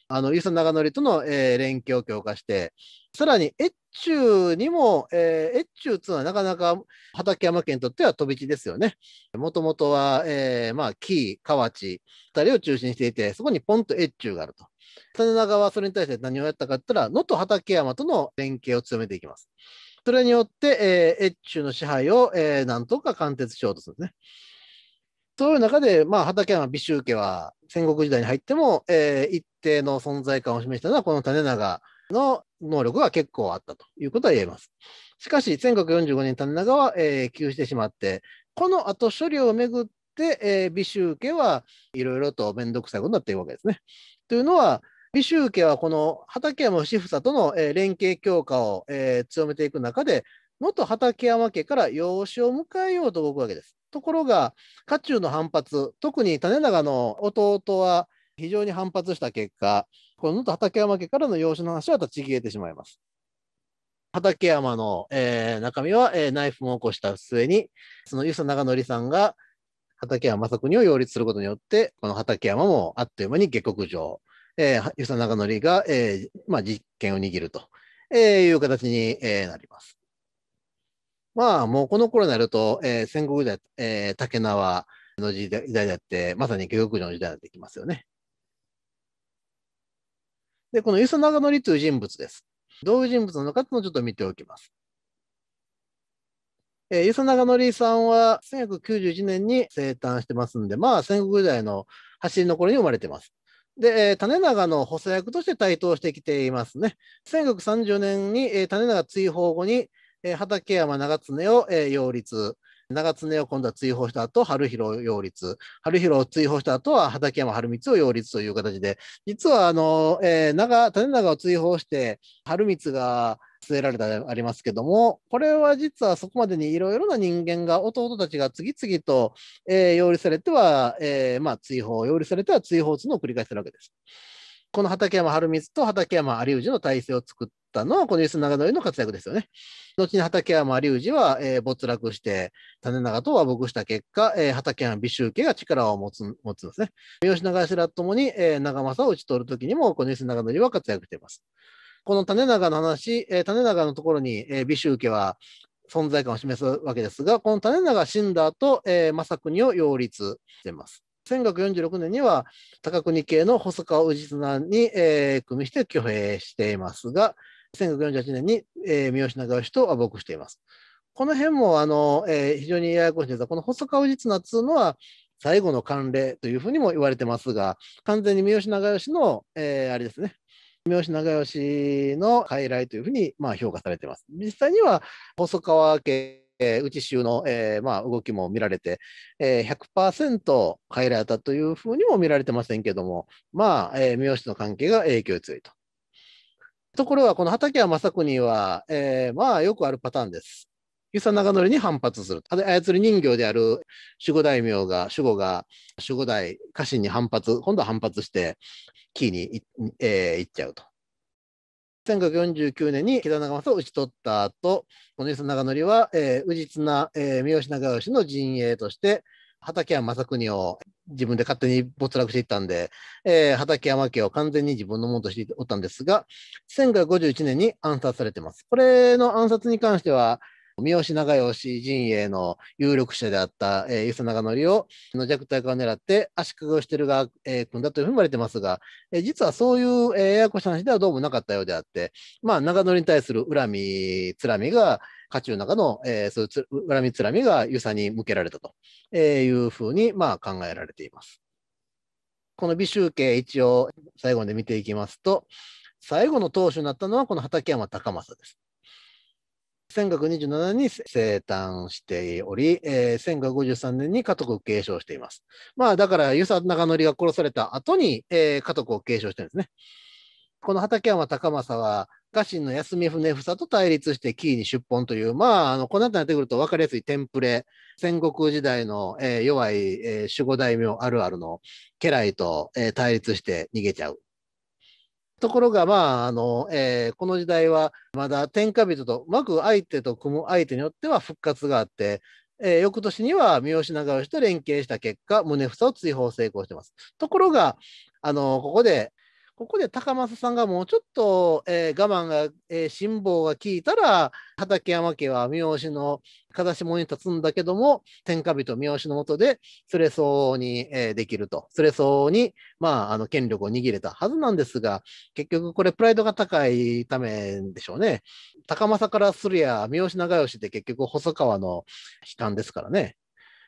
あの、湯浅長則との、えー、連携を強化して、さらに越中にも、えー、越中っていうのはなかなか畠山家にとっては飛び地ですよね。もともとは、えー、まあ、紀伊、河内、二人りを中心していて、そこにポンと越中があると。種長はそれに対して何をやったかって言ったら、能登畠山との連携を強めていきます。それによって、えー、越中の支配を、えー、なんとか貫徹しようとするんですね。そういう中で、まあ、畠山美州家は戦国時代に入っても、えー、一定の存在感を示したのは、この種長の能力が結構あったということは言えます。しかし、1945年、種長は、えー、急してしまって、この後処理をめぐっ、えー、美宗家はいろいろと面倒くさいことになっているわけですね。というのは、美宗家はこの畠山義房との、えー、連携強化を、えー、強めていく中で、元畠山家から養子を迎えようと動くわけです。ところが、家中の反発、特に種長の弟は非常に反発した結果、この元畠山家からの養子の話は立ち消えてしまいます。畠山の、えー、中身は、えー、ナイフも起こした末に、その遊佐長則さんが畠山政国を擁立することによって、この畠山もあっという間に下克上、えー、吉長則が、えーまあ、実権を握ると、えー、いう形に、えー、なります。まあ、もうこの頃になると、えー、戦国時代、えー、竹縄の時代であって、まさに下克上の時代になってきますよね。で、この遊佐長則という人物です。どういう人物なのかというのをちょっと見ておきます。えー、伊佐長則さんは1991年に生誕してますんで、まあ戦国時代の走りの頃に生まれてます。で、えー、種長の補佐役として台頭してきていますね。1930年に、えー、種長追放後に、えー、畠山長常を、えー、擁立。長常を今度は追放した後、春広を擁立。春広を追放した後は畠山春光を擁立という形で、実はあの、えー、長、種長を追放して、春光が据えられたでありますけども、これは実はそこまでにいろいろな人間が、弟たちが次々と、えー、擁立されては、えー、まあ、追放、擁立されては追放というのを繰り返してるわけです。この畠山晴光と畠山有氏の体制を作ったのは、この伊勢長典の活躍ですよね。後に畠山有氏は、えー、没落して、種長と和睦した結果、えー、畠山美州家が力を持つ持つんですね。三好長頭ともに、えー、長政を討ち取るときにも、この伊勢長典は活躍しています。この種長の話、えー、種長のところに、えー、美衆家は存在感を示すわけですが、この種長死んだ後、えー、政国を擁立しています。1546年には高国系の細川氏綱に、えー、組みして挙兵していますが、1548年に、えー、三好長吉と和睦しています。この辺もあの、えー、非常にややこしいですが、この細川氏綱っていうのは、最後の慣例というふうにも言われてますが、完全に三好長吉の、えー、あれですね、三好長慶の傀儡というふうに、まあ、評価されています。実際には細川家内州の、えー、まあ、動きも見られて、えー、100%傀儡だったというふうにも見られてませんけども、まあ、えー、三好の関係が影響強いと。ところが、この畠山作には、えー、まあ、よくあるパターンです。遊佐長則に反発する。操り人形である守護大名が、守護が、守護大家臣に反発、今度は反発して、キーにえー、行っちゃうと。1949年に木長政を討ち取った後、この遊佐長則は、えー、宇治綱、えー、三好長慶の陣営として、畠山政国を自分で勝手に没落していったんで、えー、畠山家を完全に自分のものとしておったんですが、1951年に暗殺されてます。これの暗殺に関しては、三好長慶陣営の有力者であった、えー、伊佐長則をの弱体化を狙って足利をしてるが、えー、君だというふうに言われてますが、えー、実はそういう、えややこしい話ではどうもなかったようであって、まあ、長則に対する恨み、つらみが、家中の中の、えー、そういう恨みつらみが遊佐に向けられたと、えー、いうふうに、まあ、考えられています。この美集計一応最後まで見ていきますと、最後の当主になったのはこの畠山隆正です。1527年に生誕しており、えー、1553年に家督を継承しています。まあ、だから、遊佐長則が殺された後に、えー、家督を継承してるんですね。この畠山高政は、家臣の安見船房と対立してキーに出奔という、まあ、あのこの辺りになってくると分かりやすいテンプレ、戦国時代の、えー、弱い、えー、守護大名あるあるの家来と、えー、対立して逃げちゃうところが、まあ、あの、えー、この時代は、まだ天下人と、うまく相手と組む相手によっては復活があって、えー、翌年には三好長慶と連携した結果、宗房を追放成功してます。ところが、あの、ここで、ここで高政さんがもうちょっと、えー、我慢が、えー、辛抱が効いたら、畠山家は三好の風下に立つんだけども、天下人三好のもとで、それ相応に、えー、できると。それ相応に、まあ、あの、権力を握れたはずなんですが、結局これプライドが高いためでしょうね。高政からするや、三好長吉で結局細川の悲観ですからね。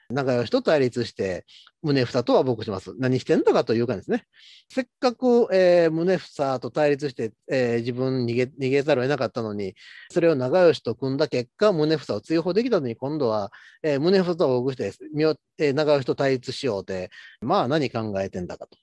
仲良しと対立して、宗房とは僕します。何してんだかというかですね、せっかく、えー、宗房と対立して、えー、自分逃げ逃げざるを得なかったのに、それを長吉と組んだ結果、宗房を追放できたのに、今度は、えー、宗房を多くして、えー、長吉と対立しようて、まあ何考えてんだかと。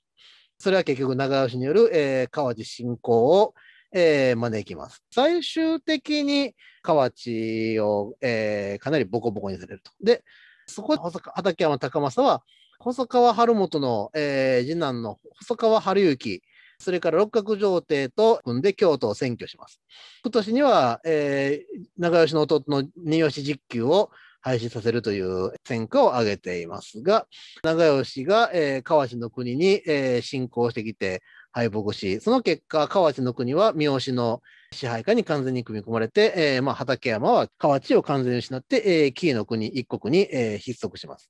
それは結局長吉による、えー、川地侵を、えー、招きます。最終的に河内を、えー、かなりボコボコにされると。で、そこ畠山高政は、細川晴元の、えー、次男の細川晴之、それから六角上帝と組んで京都を占拠します。今年には、えー、長吉の弟の二吉実給を廃止させるという戦果を挙げていますが、長吉が、えー、川氏の国に、えー、侵攻してきて敗北し、その結果、川内の国は三好の支配下に完全に組み込まれて、えーまあ、畠山は河内を完全に失って、えー、紀伊の国一国に、えー、筆足します。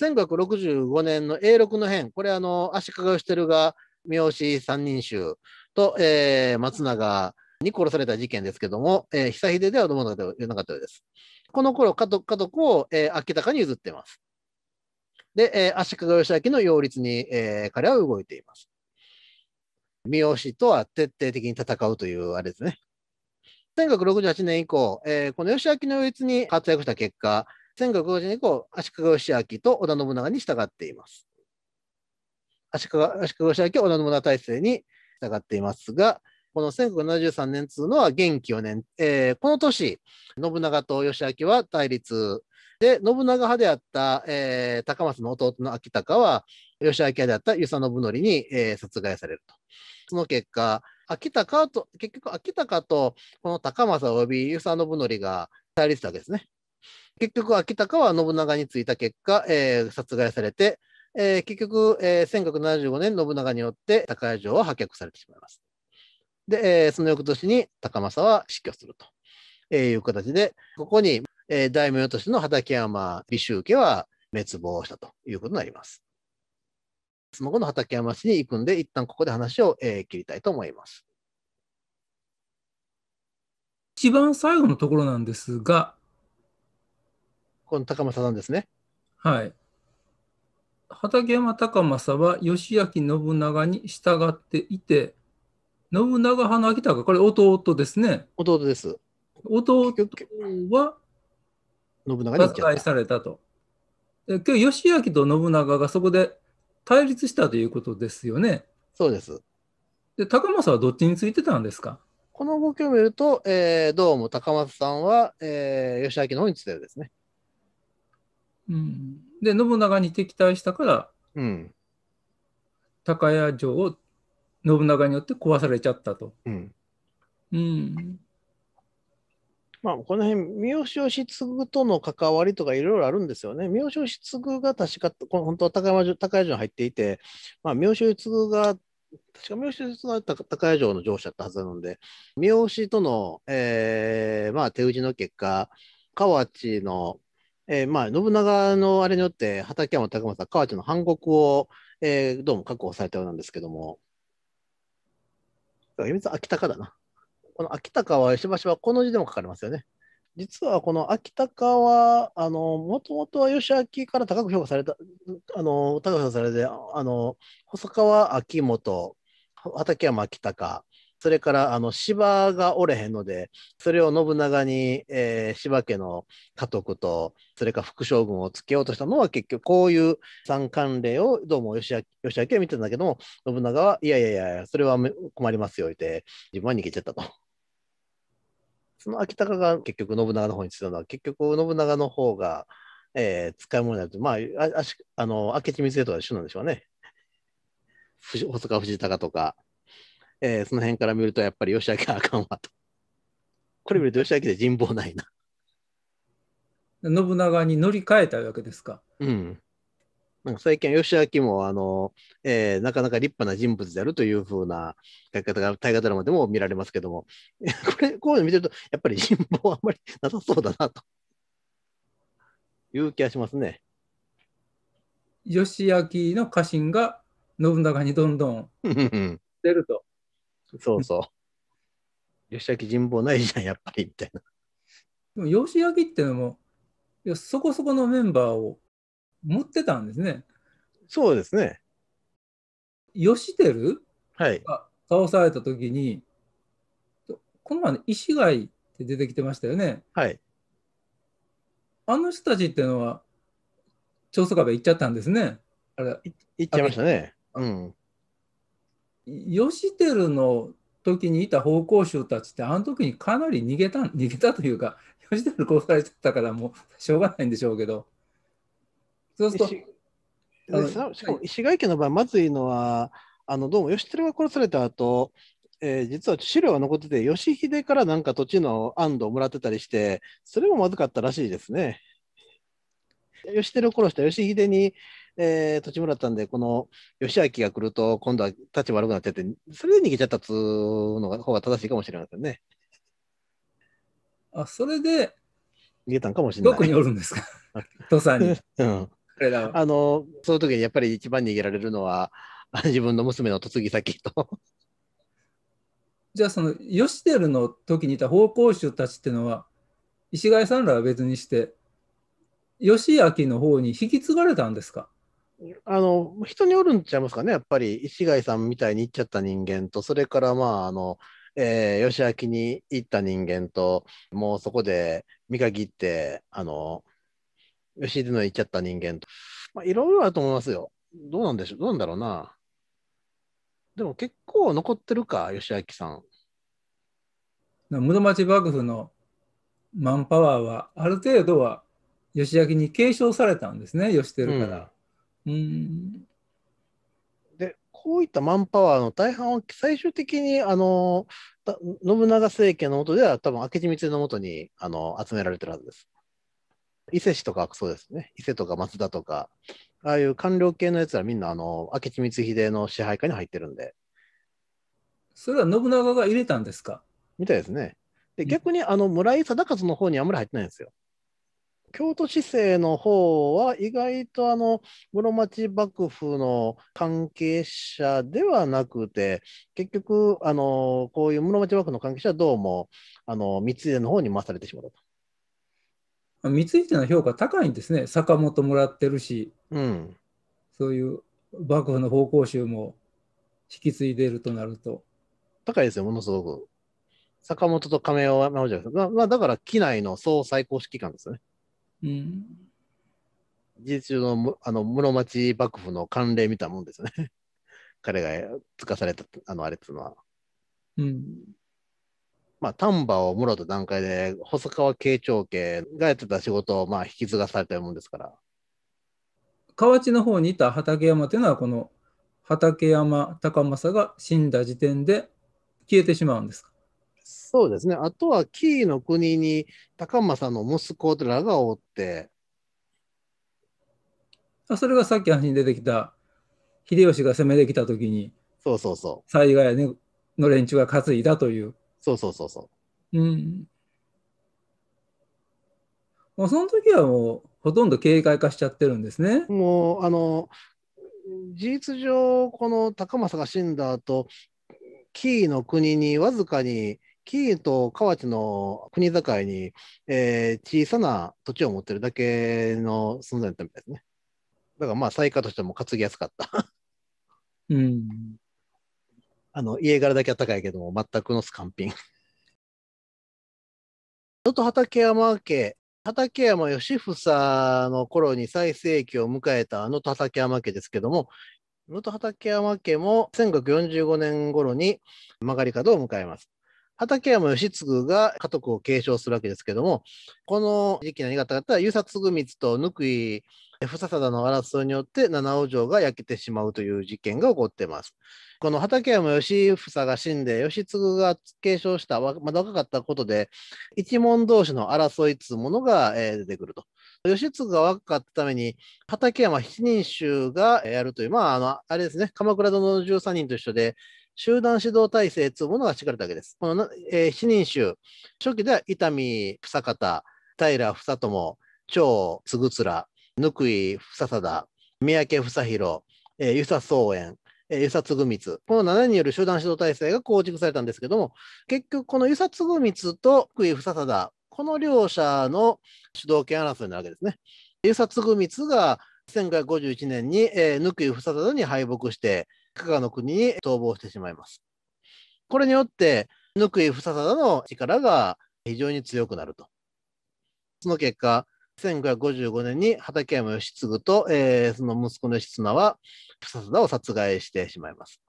1965年の永禄の変、これあの足利義輝が三好三人衆と、えー、松永に殺された事件ですけども、えー、久秀ではどうもなかったようです。この頃家督家督を、えー、明らかに譲っています。で、えー、足利義明の擁立に、えー、彼は動いています。三好とは徹底的に戦うというあれですね。1968年以降、えー、この義明の一に活躍した結果、1950年以降、足利義明と織田信長に従っています。足利義明、織田信長体制に従っていますが、この1973年というのは元亀4年、えー、この年、信長と義明は対立で、信長派であった、えー、高松の弟の秋高は、吉明派であった遊佐信則に、えー、殺害されると。その結果、秋高と、結局秋高と、この高政及び遊佐信則が対立したわけですね。結局、秋高は信長についた結果、えー、殺害されて、えー、結局、えー、1975年、信長によって高谷城は破却されてしまいます。で、えー、その翌年に高政は死去すると、えー、いう形で、ここにえー、大名としての畠山美州家は滅亡したということになります。その後の畠山氏に行くんで、一旦ここで話を、えー、切りたいと思います。一番最後のところなんですが、この高政さんですね。はい。畠山高政は義明信長に従っていて、信長派の秋田がこれ弟ですね。弟です。弟は信長に殺害されたと。で今日義明と信長がそこで対立したということですよね。そうです。で高政はどっちについてたんですかこの動きを見ると、えー、どうも高松さんは、えー、義明の方についてるですね。うん、で信長に敵対したから、うん、高屋城を信長によって壊されちゃったと。うん、うんまあ、この辺、三好義継との関わりとかいろいろあるんですよね。三好義継が確か、本当は高山城、高屋城に入っていて、まあ、三好義継が、確か三好義継が高屋城の城主だったはずなので、三好との、えー、まあ、手打ちの結果、河内の、えー、まあ、信長のあれによって、畠山高は河内の反国を、えー、どうも確保されたようなんですけども、秘密は秋高だな。この秋高はしばしばこの字でも書かれますよね。実はこの秋高は、あの、もともとは吉明から高く評価された、あの、高く評価されて、あの、細川秋元、畠山秋高、それからあの芝が折れへんので、それを信長に、えー、芝家の家督と、それから副将軍をつけようとしたのは結局こういう三冠令をどうも吉明吉明は見てたんだけども、信長はいやいやいや、それは困りますよ言って、自分は逃げちゃったと。その秋高が結局信長の方についたのは、結局信長の方が、えー、使い物になると、まあ、あしあの明智光秀とか一緒なんでしょうね。細川藤孝とか、えー、その辺から見ると、やっぱり吉明はあかんわと。これ見ると吉明で人望ないな。信長に乗り換えたわけですか。うん。なんか最近、吉明も、あの、えー、なかなか立派な人物であるというふうな書き方が、大河ドラマでも見られますけども、これ、こういうの見てると、やっぱり人望はあんまりなさそうだな、という気がしますね。義明の家臣が信長にどんどん出ると。そうそう。義 明人望ないじゃん、やっぱり、みたいな。でも義明っていうのも、そこそこのメンバーを持ってたんですね。そうですね。義輝はい。が倒された時に、この前の石貝って出てきてましたよね。はい。あの人たちっていうのは、長宗我部行っちゃったんですね。あれ、行っちゃいましたね。うん。吉輝の時にいた奉公衆たちって、あの時にかなり逃げた、逃げたというか、義輝殺されちゃったからもうしょうがないんでしょうけど、そうすると。しかも石垣家の場合、まずいのは、あのどうも義輝が殺された後えー、実は資料が残ってて、義秀からなんか土地の安堵をもらってたりして、それもまずかったらしいですね。義輝を殺した義秀に、えー、土地もらったんで、この義明が来ると、今度は立ち悪くなってて、それで逃げちゃったっつうの方が正しいかもしれませんね。あ、それで、逃げたんかもしれない。どこにおるんですか、土佐に。うんあの、その時にやっぱり一番逃げられるのは、自分の娘の嫁ぎ先と。じゃあ、その、ヨシテルの時にいた奉公衆たちっていうのは、石貝さんらは別にして、義明の方に引き継がれたんですかあの人によるんちゃいますかね、やっぱり石貝さんみたいに行っちゃった人間と、それからまあ、あの、えー、義明に行った人間と、もうそこで見限って、あの、吉出の行っちゃった人間と。まあ、いろいろあると思いますよ。どうなんでしょう、どうなんだろうな。でも結構残ってるか、吉明さん。室町幕府のマンパワーは、ある程度は吉明に継承されたんですね、吉てるから。うん、うんで、こういったマンパワーの大半は最終的に、あの、信長政権の下では、多分明智光のもとにあの集められてるはずです。伊勢市とかそうですね。伊勢とか松田とか、ああいう官僚系のやつらみんなあの明智光秀の支配下に入ってるんで。それは信長が入れたんですかみたいですね。で逆にあの村井貞勝の方にあんまり入ってないんですよ。京都市政の方は意外とあの室町幕府の関係者ではなくて結局あのこういう室町幕府の関係者はどうもあの光秀の方に回されてしまったと。三井家の評価高いんですね坂本もらってるし、うん、そういう幕府の方向集も引き継いでるとなると高いですよものすごく坂本と亀尾はじゃなまあ、だから機内の総最高指揮官ですよね、うん、事実上のあの室町幕府の慣例見たもんですね彼がつかされたあのあれっていうのは、うん、まあ、丹波をもった段階で、細川慶長家がやってた仕事を、まあ、引き継がされたもんですから。河内の方にいた畠山というのは、この畠山高政が死んだ時点で消えてしまうんですかそうですね。あとは、紀伊の国に高政の息子らがおって。あそれがさっき話に出てきた、秀吉が攻めてきた時に、そうそうそう。災害の連中が担いだという。そうそうそうそう。うん。もうその時はもうほとんど警戒化しちゃってるんですね。もうあの事実上この高政が死んだ後紀伊の国にわずかに紀伊と河内の国境に、えー、小さな土地を持ってるだけの存在だったみたいですね。だからまあ最下としても担ぎやすかったうん。あの、家柄だけは高いけども、全くのスカンピン。登 畠山家、畠山義房の頃に最盛期を迎えたあの畠山家ですけども、能登畠山家も1545年頃に曲がり角を迎えます。畠山義次が家督を継承するわけですけども、この時期何の新潟たは、湯札光と貫井不佐貞の争いによって七尾城が焼けてしまうという事件が起こっています。この畠山義房が死んで、義継が継承した、まだ若かったことで、一門同士の争いというものが出てくると。義継が若かったために、畠山七人衆がやるという、まあ、あの、あれですね、鎌倉殿の13人と一緒で、集団指導体制というものが敷かれたわけです。この、えー、七人衆、初期では伊丹久方、平房友、長嗣貫、貫井房貞、三宅房広、え佐宗園、え佐嗣光。この7人による集団指導体制が構築されたんですけども、結局この遊佐嗣光と福井房貞、この両者の主導権争いなわけですね。遊佐嗣光が1951年に、えー、貫井房貞に敗北して、加賀の国に逃亡してしまいます。これによって、ふささだの力が非常に強くなると。その結果、1555年に畠山義継と、えー、その息子の義綱はふささだを殺害してしまいます。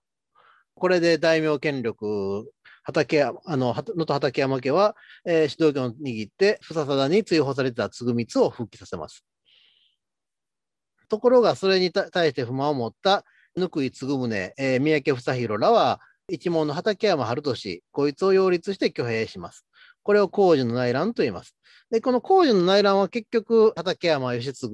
これで大名権力、畠あの能登畠山家は、えー、指導権を握って、ふささだに追放されてた継光を復帰させます。ところが、それに対して不満を持ったぬくいつぐむね、えー、三宅房弘らは、一門の畠山春俊、こいつを擁立して挙兵します。これを工事の内乱と言います。で、この工事の内乱は結局、畠山義継、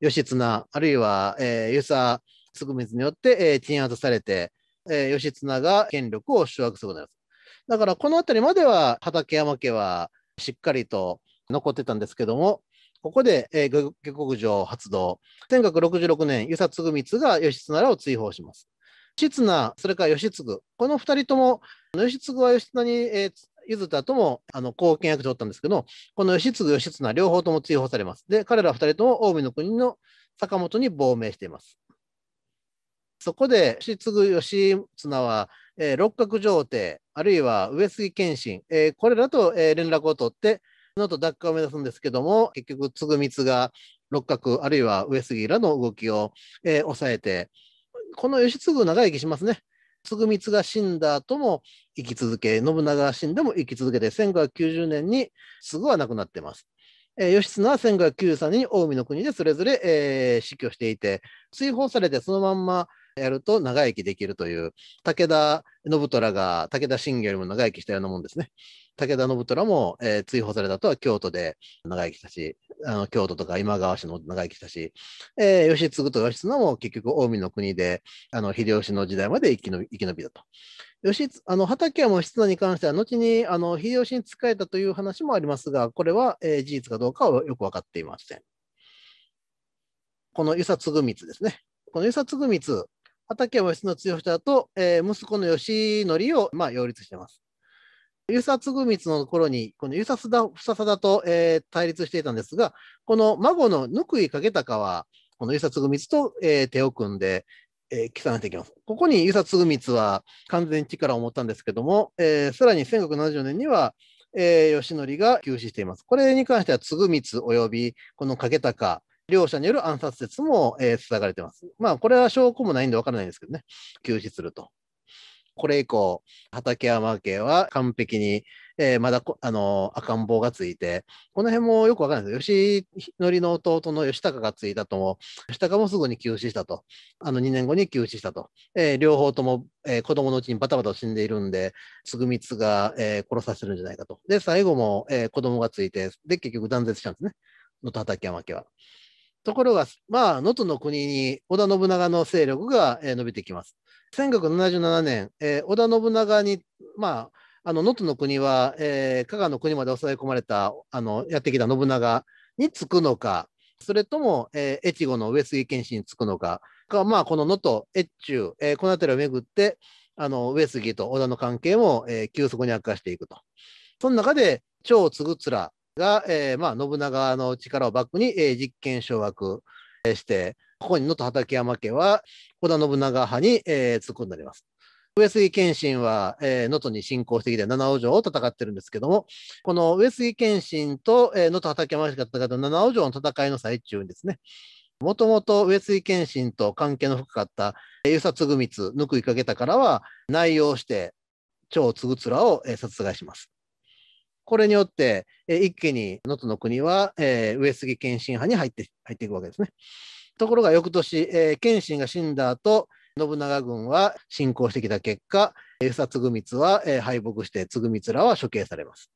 義綱、あるいは、えー、遊佐継水によって、えー、鎮圧されて、えー、義綱が権力を掌握することになります。だから、この辺りまでは畠山家はしっかりと残ってたんですけども、ここで、えー、下克上発動。1966年、湯佐嗣光が義経らを追放します。義綱、それから義継、この2人とも、義継は義経に、えー、譲ったともあの貢献役取ったんですけど、この義継、義経、両方とも追放されます。で、彼ら2人とも近江の国の坂本に亡命しています。そこで、義継、義綱は、えー、六角城帝、あるいは上杉謙信、えー、これらと、えー、連絡を取って、その後奪還を目指すんですけども、結局、嗣光が六角、あるいは上杉らの動きを、えー、抑えて、この義継長生きしますね。嗣光が死んだ後も生き続け、信長が死んでも生き続けて、1590年に嗣は亡くなってます。えー、義経は1593年に近江の国でそれぞれ、えー、死去していて、追放されてそのまんまやると長生きできるという、武田信虎が武田信玄よりも長生きしたようなもんですね。武田信虎も、えー、追放されたとは京都で長生きしたし、あの京都とか今川氏の長生きしたし、えー、義継と義経も結局近江の国であの秀吉の時代まで生きの生き延びたと。義あの畠山義綱に関しては、後にあの秀吉に仕えたという話もありますが、これは、えー、事実かどうかはよく分かっていません。この遊佐継光ですね。この遊佐継光、畠山義の強さと、えー、息子の義則を、まあ、擁立しています。ツグミツの頃に、この湯佐房貞と、えー、対立していたんですが、この孫の貫井景孝は、この湯佐嗣光と、えー、手を組んで、えー、重ていきます。ここにツグミツは完全に力を持ったんですけども、えー、さらに1570年には、えー、義則が急死しています。これに関しては、嗣光及びこの景孝、両者による暗殺説も、えー、れています。まあ、これは証拠もないんでわからないんですけどね、急死すると。これ以降、畠山家は完璧に、えー、まだあの赤ん坊がついて、この辺もよくわからないです。義則の弟の吉高がついたとも、義高もすぐに急死したと、あの2年後に急死したと、えー、両方とも、えー、子供のうちにバタバタ死んでいるんで、嗣光が、え殺させるんじゃないかと。で、最後も、えー、子供がついて、で、結局断絶したんですね、の畠山家は。ところが、まあ、能登の国に織田信長の勢力が、えー、伸びてきます。1577年、えー、織田信長に、まあ、あの能登の国は、えー、加賀の国まで抑え込まれたあのやってきた信長につくのか、それとも、えー、越後の上杉謙信につくのか、かまあ、この能登、越中、えー、この辺りを巡って、あの上杉と織田の関係も、えー、急速に悪化していくと。その中で、長ぐ面が、えー、まあ、信長の力をバックに、えー、実権掌握して、ここに能登畠山家は織田信長派に、えー、突っ込んでおります。上杉謙信はえ能登、に侵攻してきて七尾城を戦ってるんですけども、この上杉謙信と能登、えー、畠山氏が戦った七尾城の戦いの最中にですね、もともと上杉謙信と関係の深かった湯佐嗣光、ぬくいかけたからは内容して、長嗣面を、えー、殺害します。これによって、え一気に能登の国は、えー、上杉謙信派に入って入っていくわけですね。ところが翌年、えー、謙信が死んだ後信長軍は侵攻してきた結果、江佐継光は、えー、敗北して、継光らは処刑されます。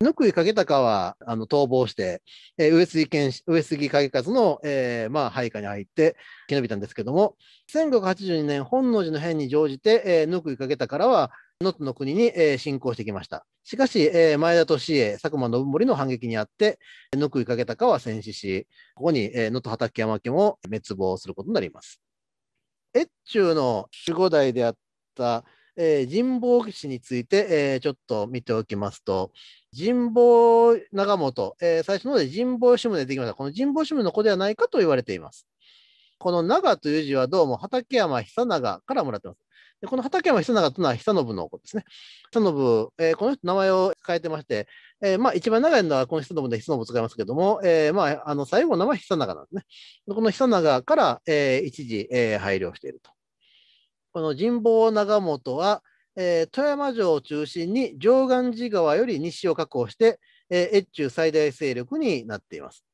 ぬくけたかはあの逃亡して、えー、上杉謙上杉景勝の、えーまあ、配下に入って生き延びたんですけども、1582年、本能寺の変に乗じて、えー、けたからは能登の国に、えー、侵攻してきました。しかし、えー、前田利家、佐久間信盛の反撃にあって、野久井景孝は戦死し、ここに能登、えー、畠山家も滅亡することになります。越中の守護代であった、えー、神保氏について、えー、ちょっと見ておきますと、神保長元、えー、最初ので神保志宗出てきました。この神保志宗の子ではないかと言われています。この長という字はどうも畠山久長からもらってます。でこの畠山久長というのは久信の子ですね。久信、えー、この人名前を変えてまして、えー、まあ一番長いのはこの久信で久信を使いますけども、えー、まああの最後の名は久長なんですね。この久長から、えー、一時、えー、配慮していると。この神保長本は、えー、富山城を中心に上岸寺川より西を確保して、えー、越中最大勢力になっています。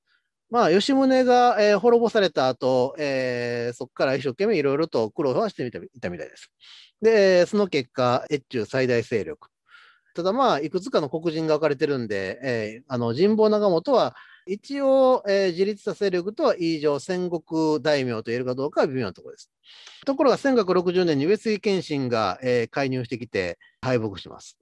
まあ、吉宗が、えー、滅ぼされた後、えー、そこから一生懸命いろいろと苦労はしてみたいたみたいです。で、その結果、越中最大勢力。ただまあ、いくつかの黒人が置かれてるんで、えー、あの、人望長本は、一応、えー、自立した勢力とは以上、戦国大名と言えるかどうかは微妙なところです。ところが、1960年に上杉謙信が、えー、介入してきて、敗北します。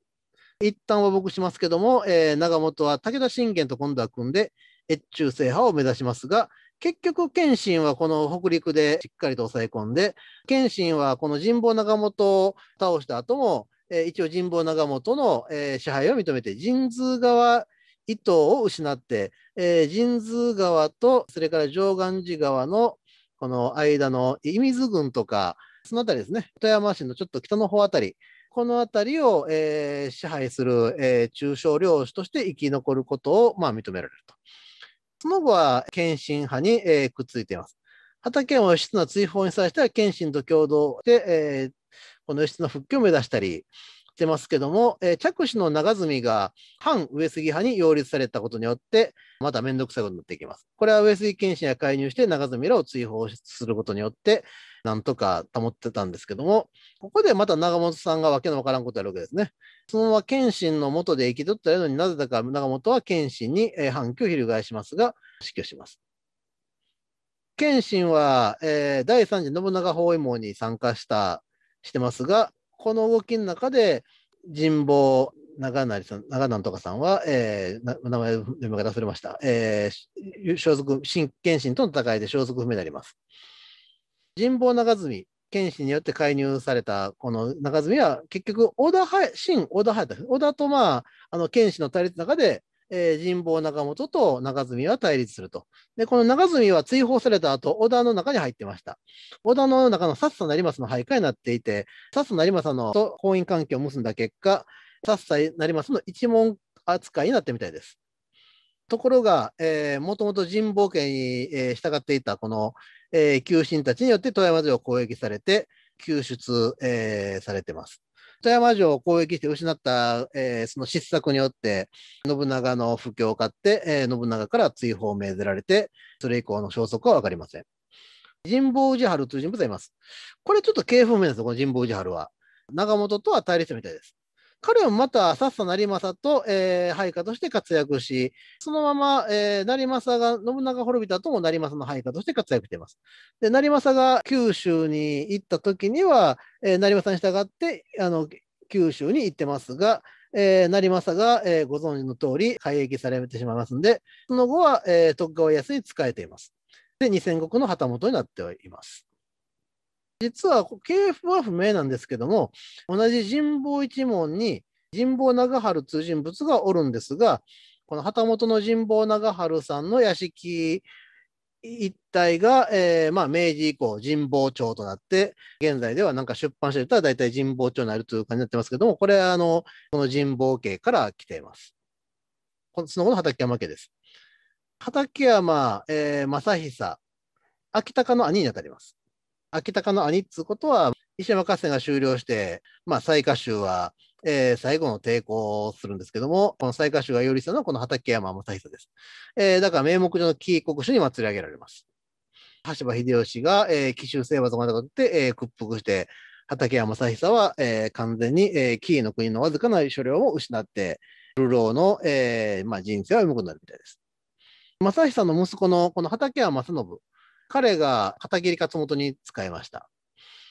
一旦は僕しますけども、えー、長本は武田信玄と今度は組んで、越中制覇を目指しますが、結局、謙信はこの北陸でしっかりと抑え込んで、謙信はこの神保長本を倒した後も、え一応神保長本の、え支配を認めて、神通川伊東を失って、え神通川と、それから上岸寺川のこの間の射水郡とか、その辺りですね、富山市のちょっと北の方辺り、この辺りを、えー、支配する、えー、中小領主として生き残ることを、まあ、認められると。その後は謙信派に、えー、くっついています。畠を義経の追放に際しては謙信と共同で、えー、この義経の復旧を目指したり、してますけども、えー、着手の長住が反上杉派に擁立されたことによって、また面倒くさいことになっていきます。これは上杉謙信が介入して長住らを追放することによって、なんとか保ってたんですけども、ここでまた長本さんがわけのわからんことやるわけですね。そのまま謙信の元で生きとったのになぜだか長本は謙信に反旗を翻しますが、死去します。謙信は、えー、第三次信長包囲網に参加した、してますが、この動きの中で、人望長成さん、長南とかさんは、えー、名前読み方忘れました。えー、消息、新謙信との戦いで消息不明になります。人望長住、謙信によって介入されたこの中住は結局織田新織田隼人織田とまああの謙信の対立の中でえー、神保中本と中住は対立すると。で、この中住は追放された後、織田の中に入ってました。織田の中のさ薩摩成政の配下になっていて、さ薩摩成政の婚姻関係を結んだ結果、さ薩摩成政の一門扱いになってみたいです。ところが、えー、もともと神保家に、えー、従っていたこの、えー、旧臣たちによって富山城を攻撃されて、救出、えー、されてます。富山城を攻撃して失った、えー、その失策によって、信長の布教を買って、えー、信長から追放を命ぜられて、それ以降の消息は分かりません。神保氏春という人物がいます。これちょっと系譜不ですこの神保氏春は。長本とは対立みたいです。彼はまた、さっさ成政と、えー、配下として活躍し、そのまま、えー、成政が信長滅びた後も成政の配下として活躍しています。で、成政が九州に行った時には、えー、成政に従って、あの、九州に行ってますが、えー、成政が、えー、ご存知の通り、改易されてしまいますんで、その後は、えー、徳川家康に仕えています。で、二千石の旗本になっています。実は系譜は不明なんですけども、同じ神保一門に神保長春通人物がおるんですが、この旗本の神保長春さんの屋敷一帯が、えーまあ、明治以降、神保町となって、現在ではなんか出版してるとたら大体神保町になるという感じになってますけども、これあの、この神保家から来ています。このその後の畠山家です。畠山、えー、正久、秋高の兄にあたります。秋高の兄っつうことは、石山合戦が終了して、まあ、最下衆は、えー、最後の抵抗をするんですけども、この最下衆が頼りしのはこの畠山正久です。えー、だから名目上の紀伊国主に祭り上げられます。橋場秀吉が、えー、紀州征伐を戦って、えー、屈服して、畠山正久は、えー、完全に、えー、紀伊の国のわずかな所領を失って、流浪の、えーまあ、人生は重くなるみたいです。正久の息子のこの畠山正信彼が畑切勝元に使いました。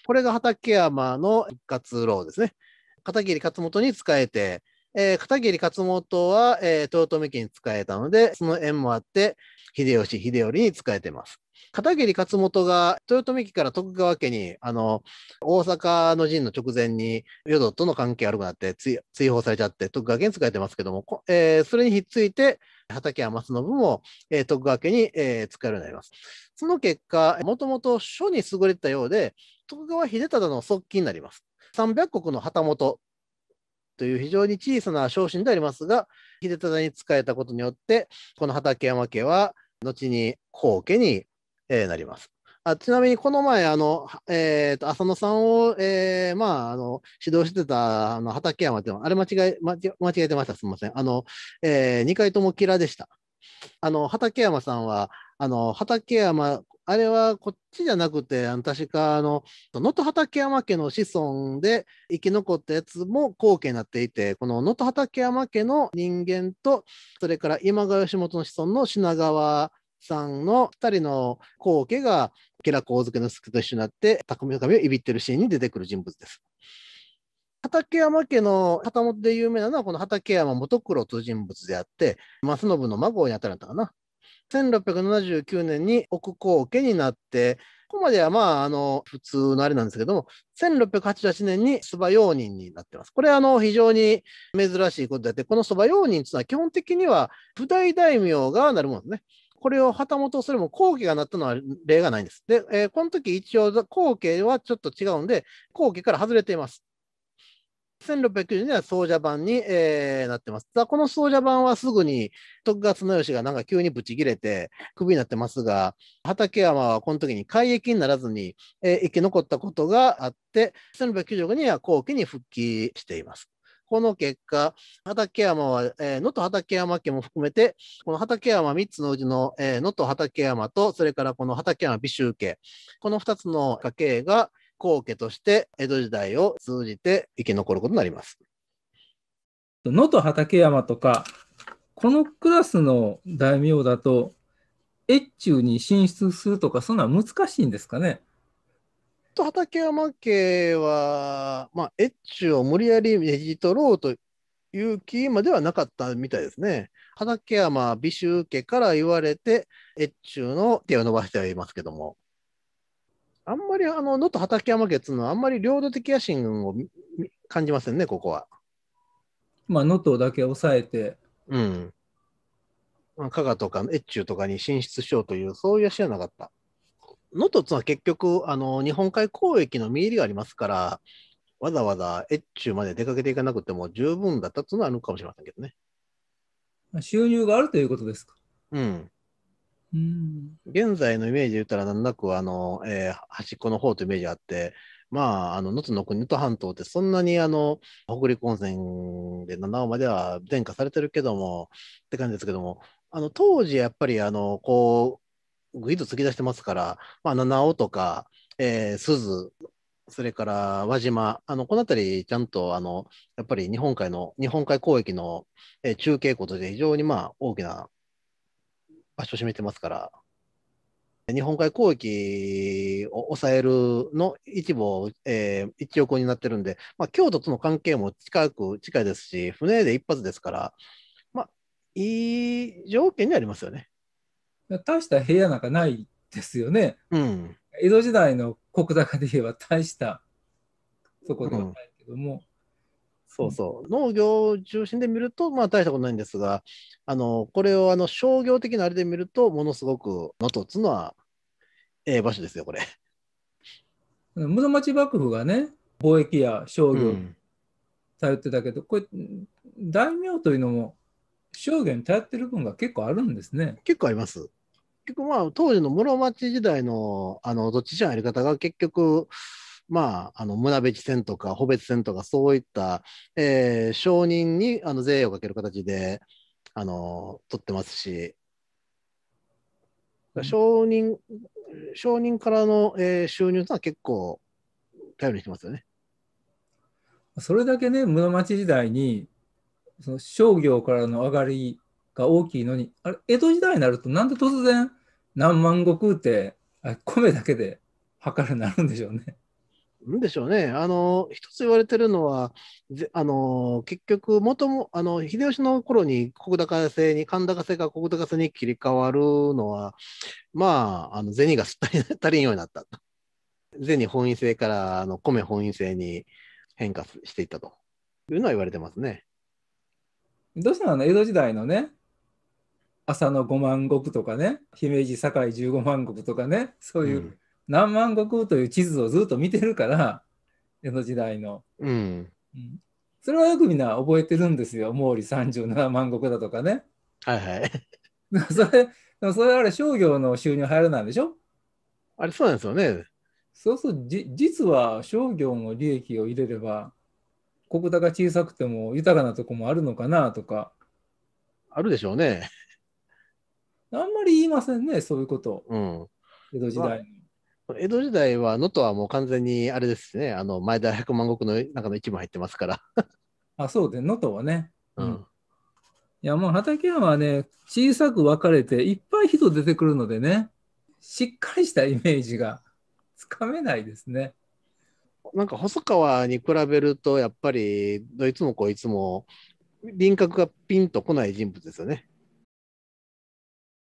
これが畠山の一括ローですね。片桐勝元に使えて、えー、片桐勝元は、えー、豊臣家に使えたので、その縁もあって、秀吉、秀頼に仕えてます。片桐勝元が豊臣家から徳川家にあの大阪の陣の直前に淀との関係悪くなって追放されちゃって徳川家に仕えてますけども、えー、それにひっついて畠山松信も、えー、徳川家に、えー、使えるようになります。その結果もともと書に優れてたようで徳川秀忠の側近になります。300石の旗本という非常に小さな昇進でありますが、秀忠に仕えたことによって、この畠山家は、後に皇家に、えー、なります。あちなみにこの前、あの、えっ、ー、と、浅野さんを、えー、まあ、あの、指導してた、あの、畠山っていうのは、あれ間違え、間違えてました。すみません。あの、えー、2回ともキラでした。あの、畠山さんは、あの、畠山あれはこっちじゃなくて、あの確か、あの、能登畠山家の子孫で生き残ったやつも後継になっていて、この能登畠山家の人間と、それから今川義元の子孫の品川さんの2人の後家が、家楽大けの助と一緒になって、匠の神をいびってるシーンに出てくる人物です。畠山家の旗本で有名なのは、この畠山元九郎という人物であって、正信の孫にあたるんだかな。1679年に奥皇家になって、ここまではまあ、あの、普通のあれなんですけども、1688年に蕎麦用人になってます。これあの、非常に珍しいことであって、この蕎麦用人というのは基本的には、舞台大名がなるものですね。これを旗本、それも皇家がなったのは例がないんです。で、えー、この時一応、後家はちょっと違うんで、後家から外れています。1690年は奏者版に、えー、なってます。この総者版はすぐに徳川綱吉がなんか急にブチ切れてクビになってますが、畠山はこの時に改域にならずに、えー、生き残ったことがあって、1 6 9 0年は後期に復帰しています。この結果、畠山は、えー、能登畠山家も含めて、この畠山3つのうちの能登、えー、畠山と、それからこの畠山美州家、この2つの家系が、公家として江戸時代を通じて生き残ることになります。能登畠山とか、このクラスの大名だと、越中に進出するとか、そんな難しいんですかね。と畠山家は、まあ、越中を無理やりねじ取ろうという気まではなかったみたいですね。畠山美州家から言われて、越中の手を伸ばしてはいますけども。あんまり、あの、能登畠山家っつうのは、あんまり領土的野心を感じませんね、ここは。まあ、能登だけ抑えて。うん。まあ、加賀とか越中とかに進出しようという、そういう野心はなかった。能登っつは結局、あの、日本海交易の見入りがありますから、わざわざ越中まで出かけていかなくても十分だったっていうのはあるかもしれませんけどね。収入があるということですか。うん。現在のイメージで言ったら、なんなくあの、えー、端っこの方というイメージがあって、まあ、あの、能登の国と半島って、そんなに、あの、北陸温泉で七尾までは伝化されてるけども、って感じですけども、あの、当時、やっぱり、あの、こう、ぐいっと突き出してますから、まあ、七尾とか、えー、鈴、それから輪島、あのこの辺り、ちゃんとあのやっぱり日本海の、日本海交易の、えー、中継庫として非常にまあ大きな場所を占めてますから、日本海交易を抑えるの一部を、えー、一億になってるんで、まあ、京都との関係も近く近いですし、船で一発ですから、まあ、いい条件にありますよね。大した部屋なんかないですよね。うん、江戸時代の国高で言えば大したそこではないけども、そうそう。農業中心で見ると、まあ大したことないんですが、あの、これをあの商業的なあれで見ると、ものすごく能登っつうのは、ええ場所ですよ、これ。室町幕府がね、貿易や商業頼ってたけど、うん、これ、大名というのも商業に頼ってる分が結構あるんですね。結構あります。結構まあ、当時の室町時代の、あの、どっちじゃやり方が結局、まあ、あの村べき戦とか、穂別線とか、そういった、えー、商人にあの税をかける形で、あの取ってますし、商人、承認からの、えー、収入とは結構頼りにしてますよね。それだけね、室町時代にその商業からの上がりが大きいのに、あれ、江戸時代になると、なんで突然何万石って米だけで測るなるんでしょうね。なんでしょうね。あの、一つ言われてるのは、あの、結局、元も、あの、秀吉の頃に国高制に、神高制が国高制に切り替わるのは、まあ、あの、銭が足りんようになったと。銭本位制から、あの、米本位制に変化していったというのは言われてますね。どうしたの江戸時代のね、朝の5万石とかね、姫路、堺15万石とかね、そういう、うん何万国という地図をずっと見てるから、江戸時代の。うん、うん、それはよくみんな覚えてるんですよ。毛利37万石だとかね。はいはい。それ、それあれ商業の収入入らないでしょあれそうなんですよね。そうそう、じ実は商業の利益を入れれば、国高小さくても豊かなとこもあるのかなとか。あるでしょうね。あんまり言いませんね、そういうこと。うん、江戸時代の。まあ江戸時代は能登はもう完全にあれですね、あの前田百万石の中の一部入ってますから。あ、そうで、能登はね。うん。いや、もう畠山はね、小さく分かれて、いっぱい人出てくるのでね、しっかりしたイメージがつかめないですね。なんか細川に比べると、やっぱりどいつもこいつも輪郭がピンとこない人物ですよね。